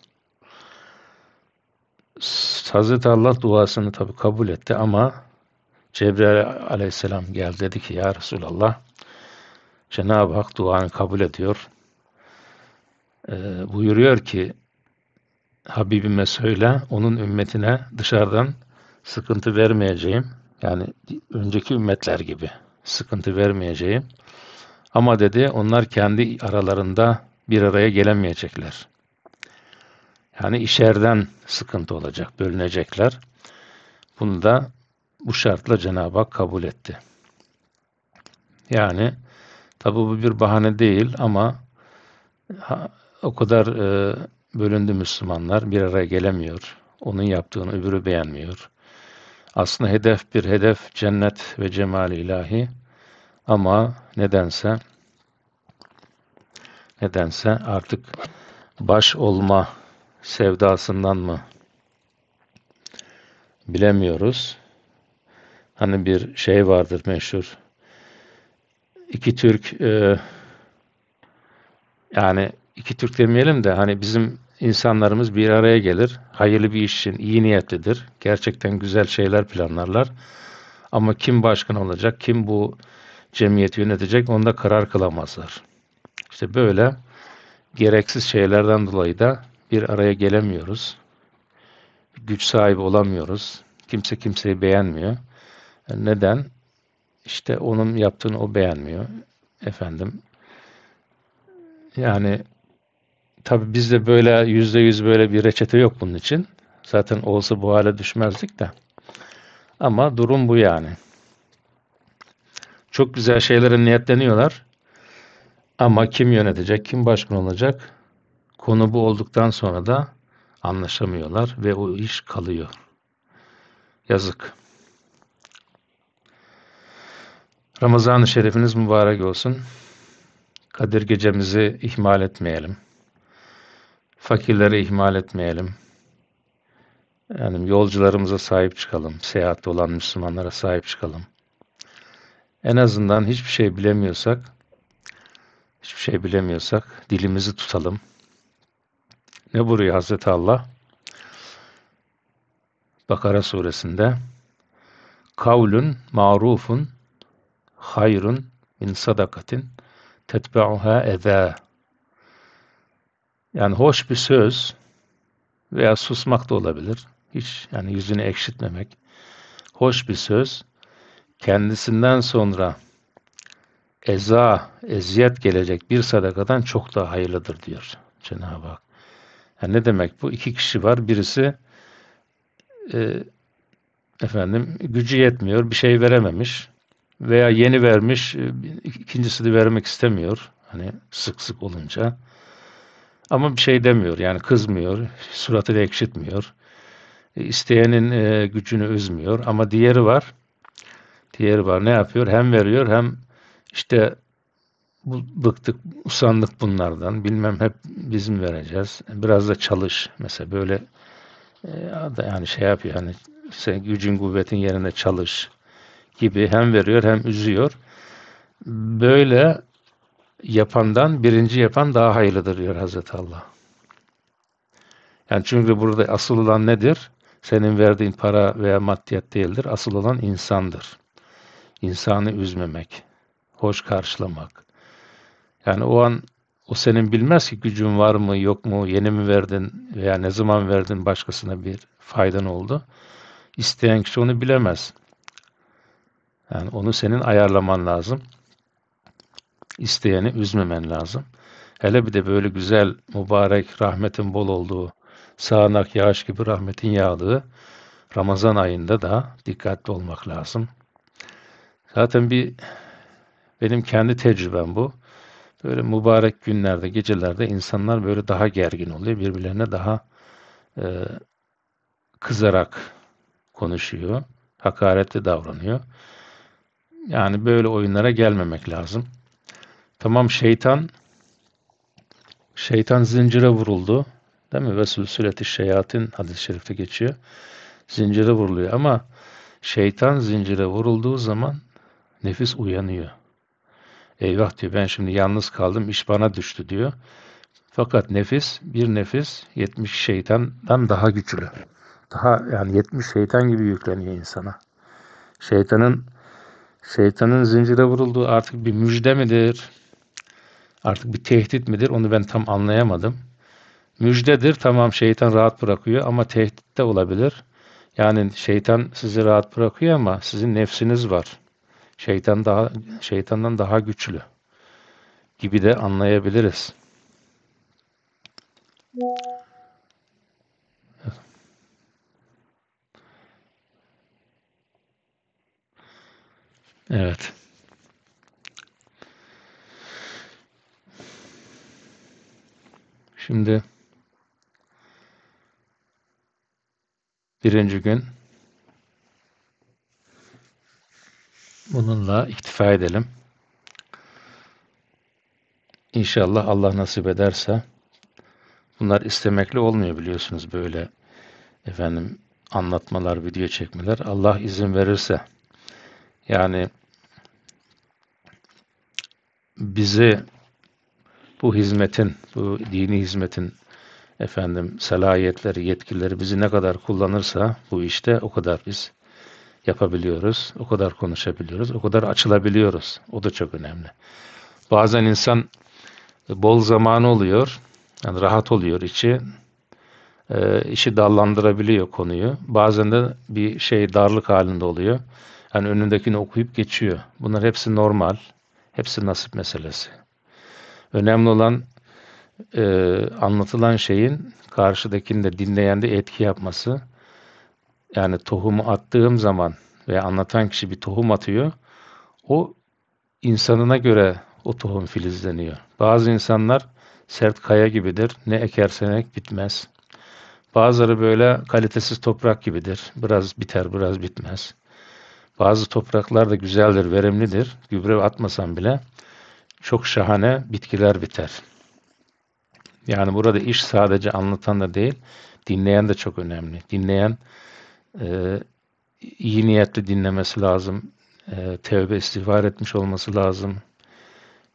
Hazreti Allah duasını tabi kabul etti ama Cebrail aleyhisselam geldi dedi ki ya Resulallah Cenab-ı Hak duanı kabul ediyor. Ee, buyuruyor ki Habibime söyle onun ümmetine dışarıdan sıkıntı vermeyeceğim. Yani önceki ümmetler gibi sıkıntı vermeyeceğim. Ama dedi onlar kendi aralarında bir araya gelemeyecekler. Yani içeriden sıkıntı olacak, bölünecekler. Bunu da bu şartla Cenab-ı Hak kabul etti. Yani tabi bu bir bahane değil ama o kadar e, bölündü Müslümanlar bir araya gelemiyor. Onun yaptığını öbürü beğenmiyor. Aslında hedef bir hedef cennet ve cemali ilahi ama nedense Nedense artık baş olma sevdasından mı bilemiyoruz. Hani bir şey vardır meşhur. İki Türk e, yani iki Türk demeyelim de hani bizim insanlarımız bir araya gelir. Hayırlı bir iş için iyi niyetlidir. Gerçekten güzel şeyler planlarlar. Ama kim başkan olacak, kim bu cemiyeti yönetecek onda karar kılamazlar. İşte böyle gereksiz şeylerden dolayı da bir araya gelemiyoruz. Güç sahibi olamıyoruz. Kimse kimseyi beğenmiyor. Neden? İşte onun yaptığını o beğenmiyor. Efendim. Yani tabi bizde böyle yüzde yüz böyle bir reçete yok bunun için. Zaten olsa bu hale düşmezdik de. Ama durum bu yani. Çok güzel şeylere niyetleniyorlar. Ama kim yönetecek, kim başkan olacak? Konu bu olduktan sonra da anlaşamıyorlar ve o iş kalıyor. Yazık. Ramazan-ı Şerifiniz mübarek olsun. Kadir gecemizi ihmal etmeyelim. Fakirleri ihmal etmeyelim. Yani yolcularımıza sahip çıkalım. Seyahatte olan Müslümanlara sahip çıkalım. En azından hiçbir şey bilemiyorsak hiçbir şey bilemiyorsak dilimizi tutalım. Ne buyuruyor Hazreti Allah? Bakara suresinde kavlun marufun hayrun min sadakatin tetbe'uha eda yani hoş bir söz veya susmak da olabilir. Hiç yani yüzünü ekşitmemek. Hoş bir söz kendisinden sonra eza, eziyet gelecek bir sadakadan çok daha hayırlıdır diyor Cenab-ı Hak. Yani ne demek bu? İki kişi var. Birisi e, efendim gücü yetmiyor, bir şey verememiş veya yeni vermiş, e, ikincisi de vermek istemiyor. Hani sık sık olunca. Ama bir şey demiyor yani kızmıyor, suratını ekşitmiyor. E, isteyenin e, gücünü üzmüyor ama diğeri var. Diğeri var ne yapıyor? Hem veriyor hem işte bıktık, usandık bunlardan. Bilmem hep bizim vereceğiz? Biraz da çalış. Mesela böyle e, yani şey yapıyor hani sen gücün kuvvetin yerine çalış gibi hem veriyor hem üzüyor. Böyle yapandan birinci yapan daha hayırlıdır diyor Hazreti Allah. Yani çünkü burada asıl olan nedir? Senin verdiğin para veya maddiyat değildir. Asıl olan insandır. İnsanı üzmemek hoş karşılamak. Yani o an o senin bilmez ki gücün var mı yok mu, yeni mi verdin veya ne zaman verdin başkasına bir faydan oldu. İsteyen kişi onu bilemez. Yani onu senin ayarlaman lazım. İsteyeni üzmemen lazım. Hele bir de böyle güzel, mübarek, rahmetin bol olduğu, sağanak yağış gibi rahmetin yağdığı Ramazan ayında da dikkatli olmak lazım. Zaten bir benim kendi tecrübem bu. Böyle mübarek günlerde, gecelerde insanlar böyle daha gergin oluyor. Birbirlerine daha e, kızarak konuşuyor. Hakaretli davranıyor. Yani böyle oyunlara gelmemek lazım. Tamam şeytan şeytan zincire vuruldu. Değil mi? Ve sülsületi şeyatin hadis-i şerifte geçiyor. Zincire vuruluyor ama şeytan zincire vurulduğu zaman nefis uyanıyor. Eyvah diyor ben şimdi yalnız kaldım iş bana düştü diyor. Fakat nefis bir nefis 70 şeytandan daha güçlü. Daha yani 70 şeytan gibi yükleniyor insana. Şeytanın şeytanın zincire vurulduğu artık bir müjde midir? Artık bir tehdit midir? Onu ben tam anlayamadım. Müjdedir tamam şeytan rahat bırakıyor ama tehdit de olabilir. Yani şeytan sizi rahat bırakıyor ama sizin nefsiniz var şeytan daha şeytandan daha güçlü gibi de anlayabiliriz. Evet. Şimdi birinci gün Bununla iktifa edelim. İnşallah Allah nasip ederse bunlar istemekle olmuyor biliyorsunuz böyle efendim anlatmalar, video çekmeler Allah izin verirse. Yani bizi bu hizmetin, bu dini hizmetin efendim selayetleri, yetkileri bizi ne kadar kullanırsa bu işte o kadar biz yapabiliyoruz. O kadar konuşabiliyoruz. O kadar açılabiliyoruz. O da çok önemli. Bazen insan e, bol zamanı oluyor. Yani rahat oluyor içi. E, işi dallandırabiliyor konuyu. Bazen de bir şey darlık halinde oluyor. Yani önündekini okuyup geçiyor. Bunlar hepsi normal. Hepsi nasip meselesi. Önemli olan e, anlatılan şeyin karşıdakini de dinleyen de etki yapması yani tohumu attığım zaman veya anlatan kişi bir tohum atıyor. O insanına göre o tohum filizleniyor. Bazı insanlar sert kaya gibidir. Ne ekersen ek bitmez. Bazıları böyle kalitesiz toprak gibidir. Biraz biter, biraz bitmez. Bazı topraklar da güzeldir, verimlidir. Gübre atmasan bile çok şahane bitkiler biter. Yani burada iş sadece anlatan da değil, dinleyen de çok önemli. Dinleyen e, iyi niyetle dinlemesi lazım. E, tevbe istiğfar etmiş olması lazım.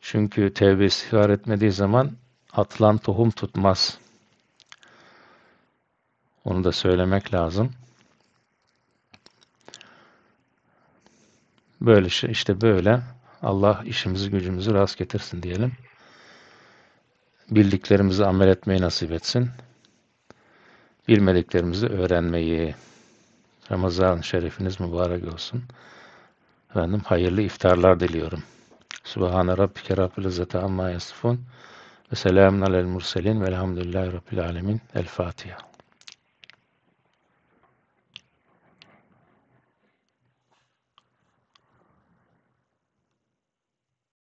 Çünkü tevbe istiğfar etmediği zaman atılan tohum tutmaz. Onu da söylemek lazım. Böyle şey, işte böyle Allah işimizi gücümüzü rast getirsin diyelim. Bildiklerimizi amel etmeyi nasip etsin. Bilmediklerimizi öğrenmeyi Ramazan şerefiniz mübarek olsun. Efendim hayırlı iftarlar diliyorum. Subhane Rabbike Rabbil İzzete Amma Yasifun ve Selamun Alel Murselin Velhamdülillahi Rabbil Alemin. El Fatiha.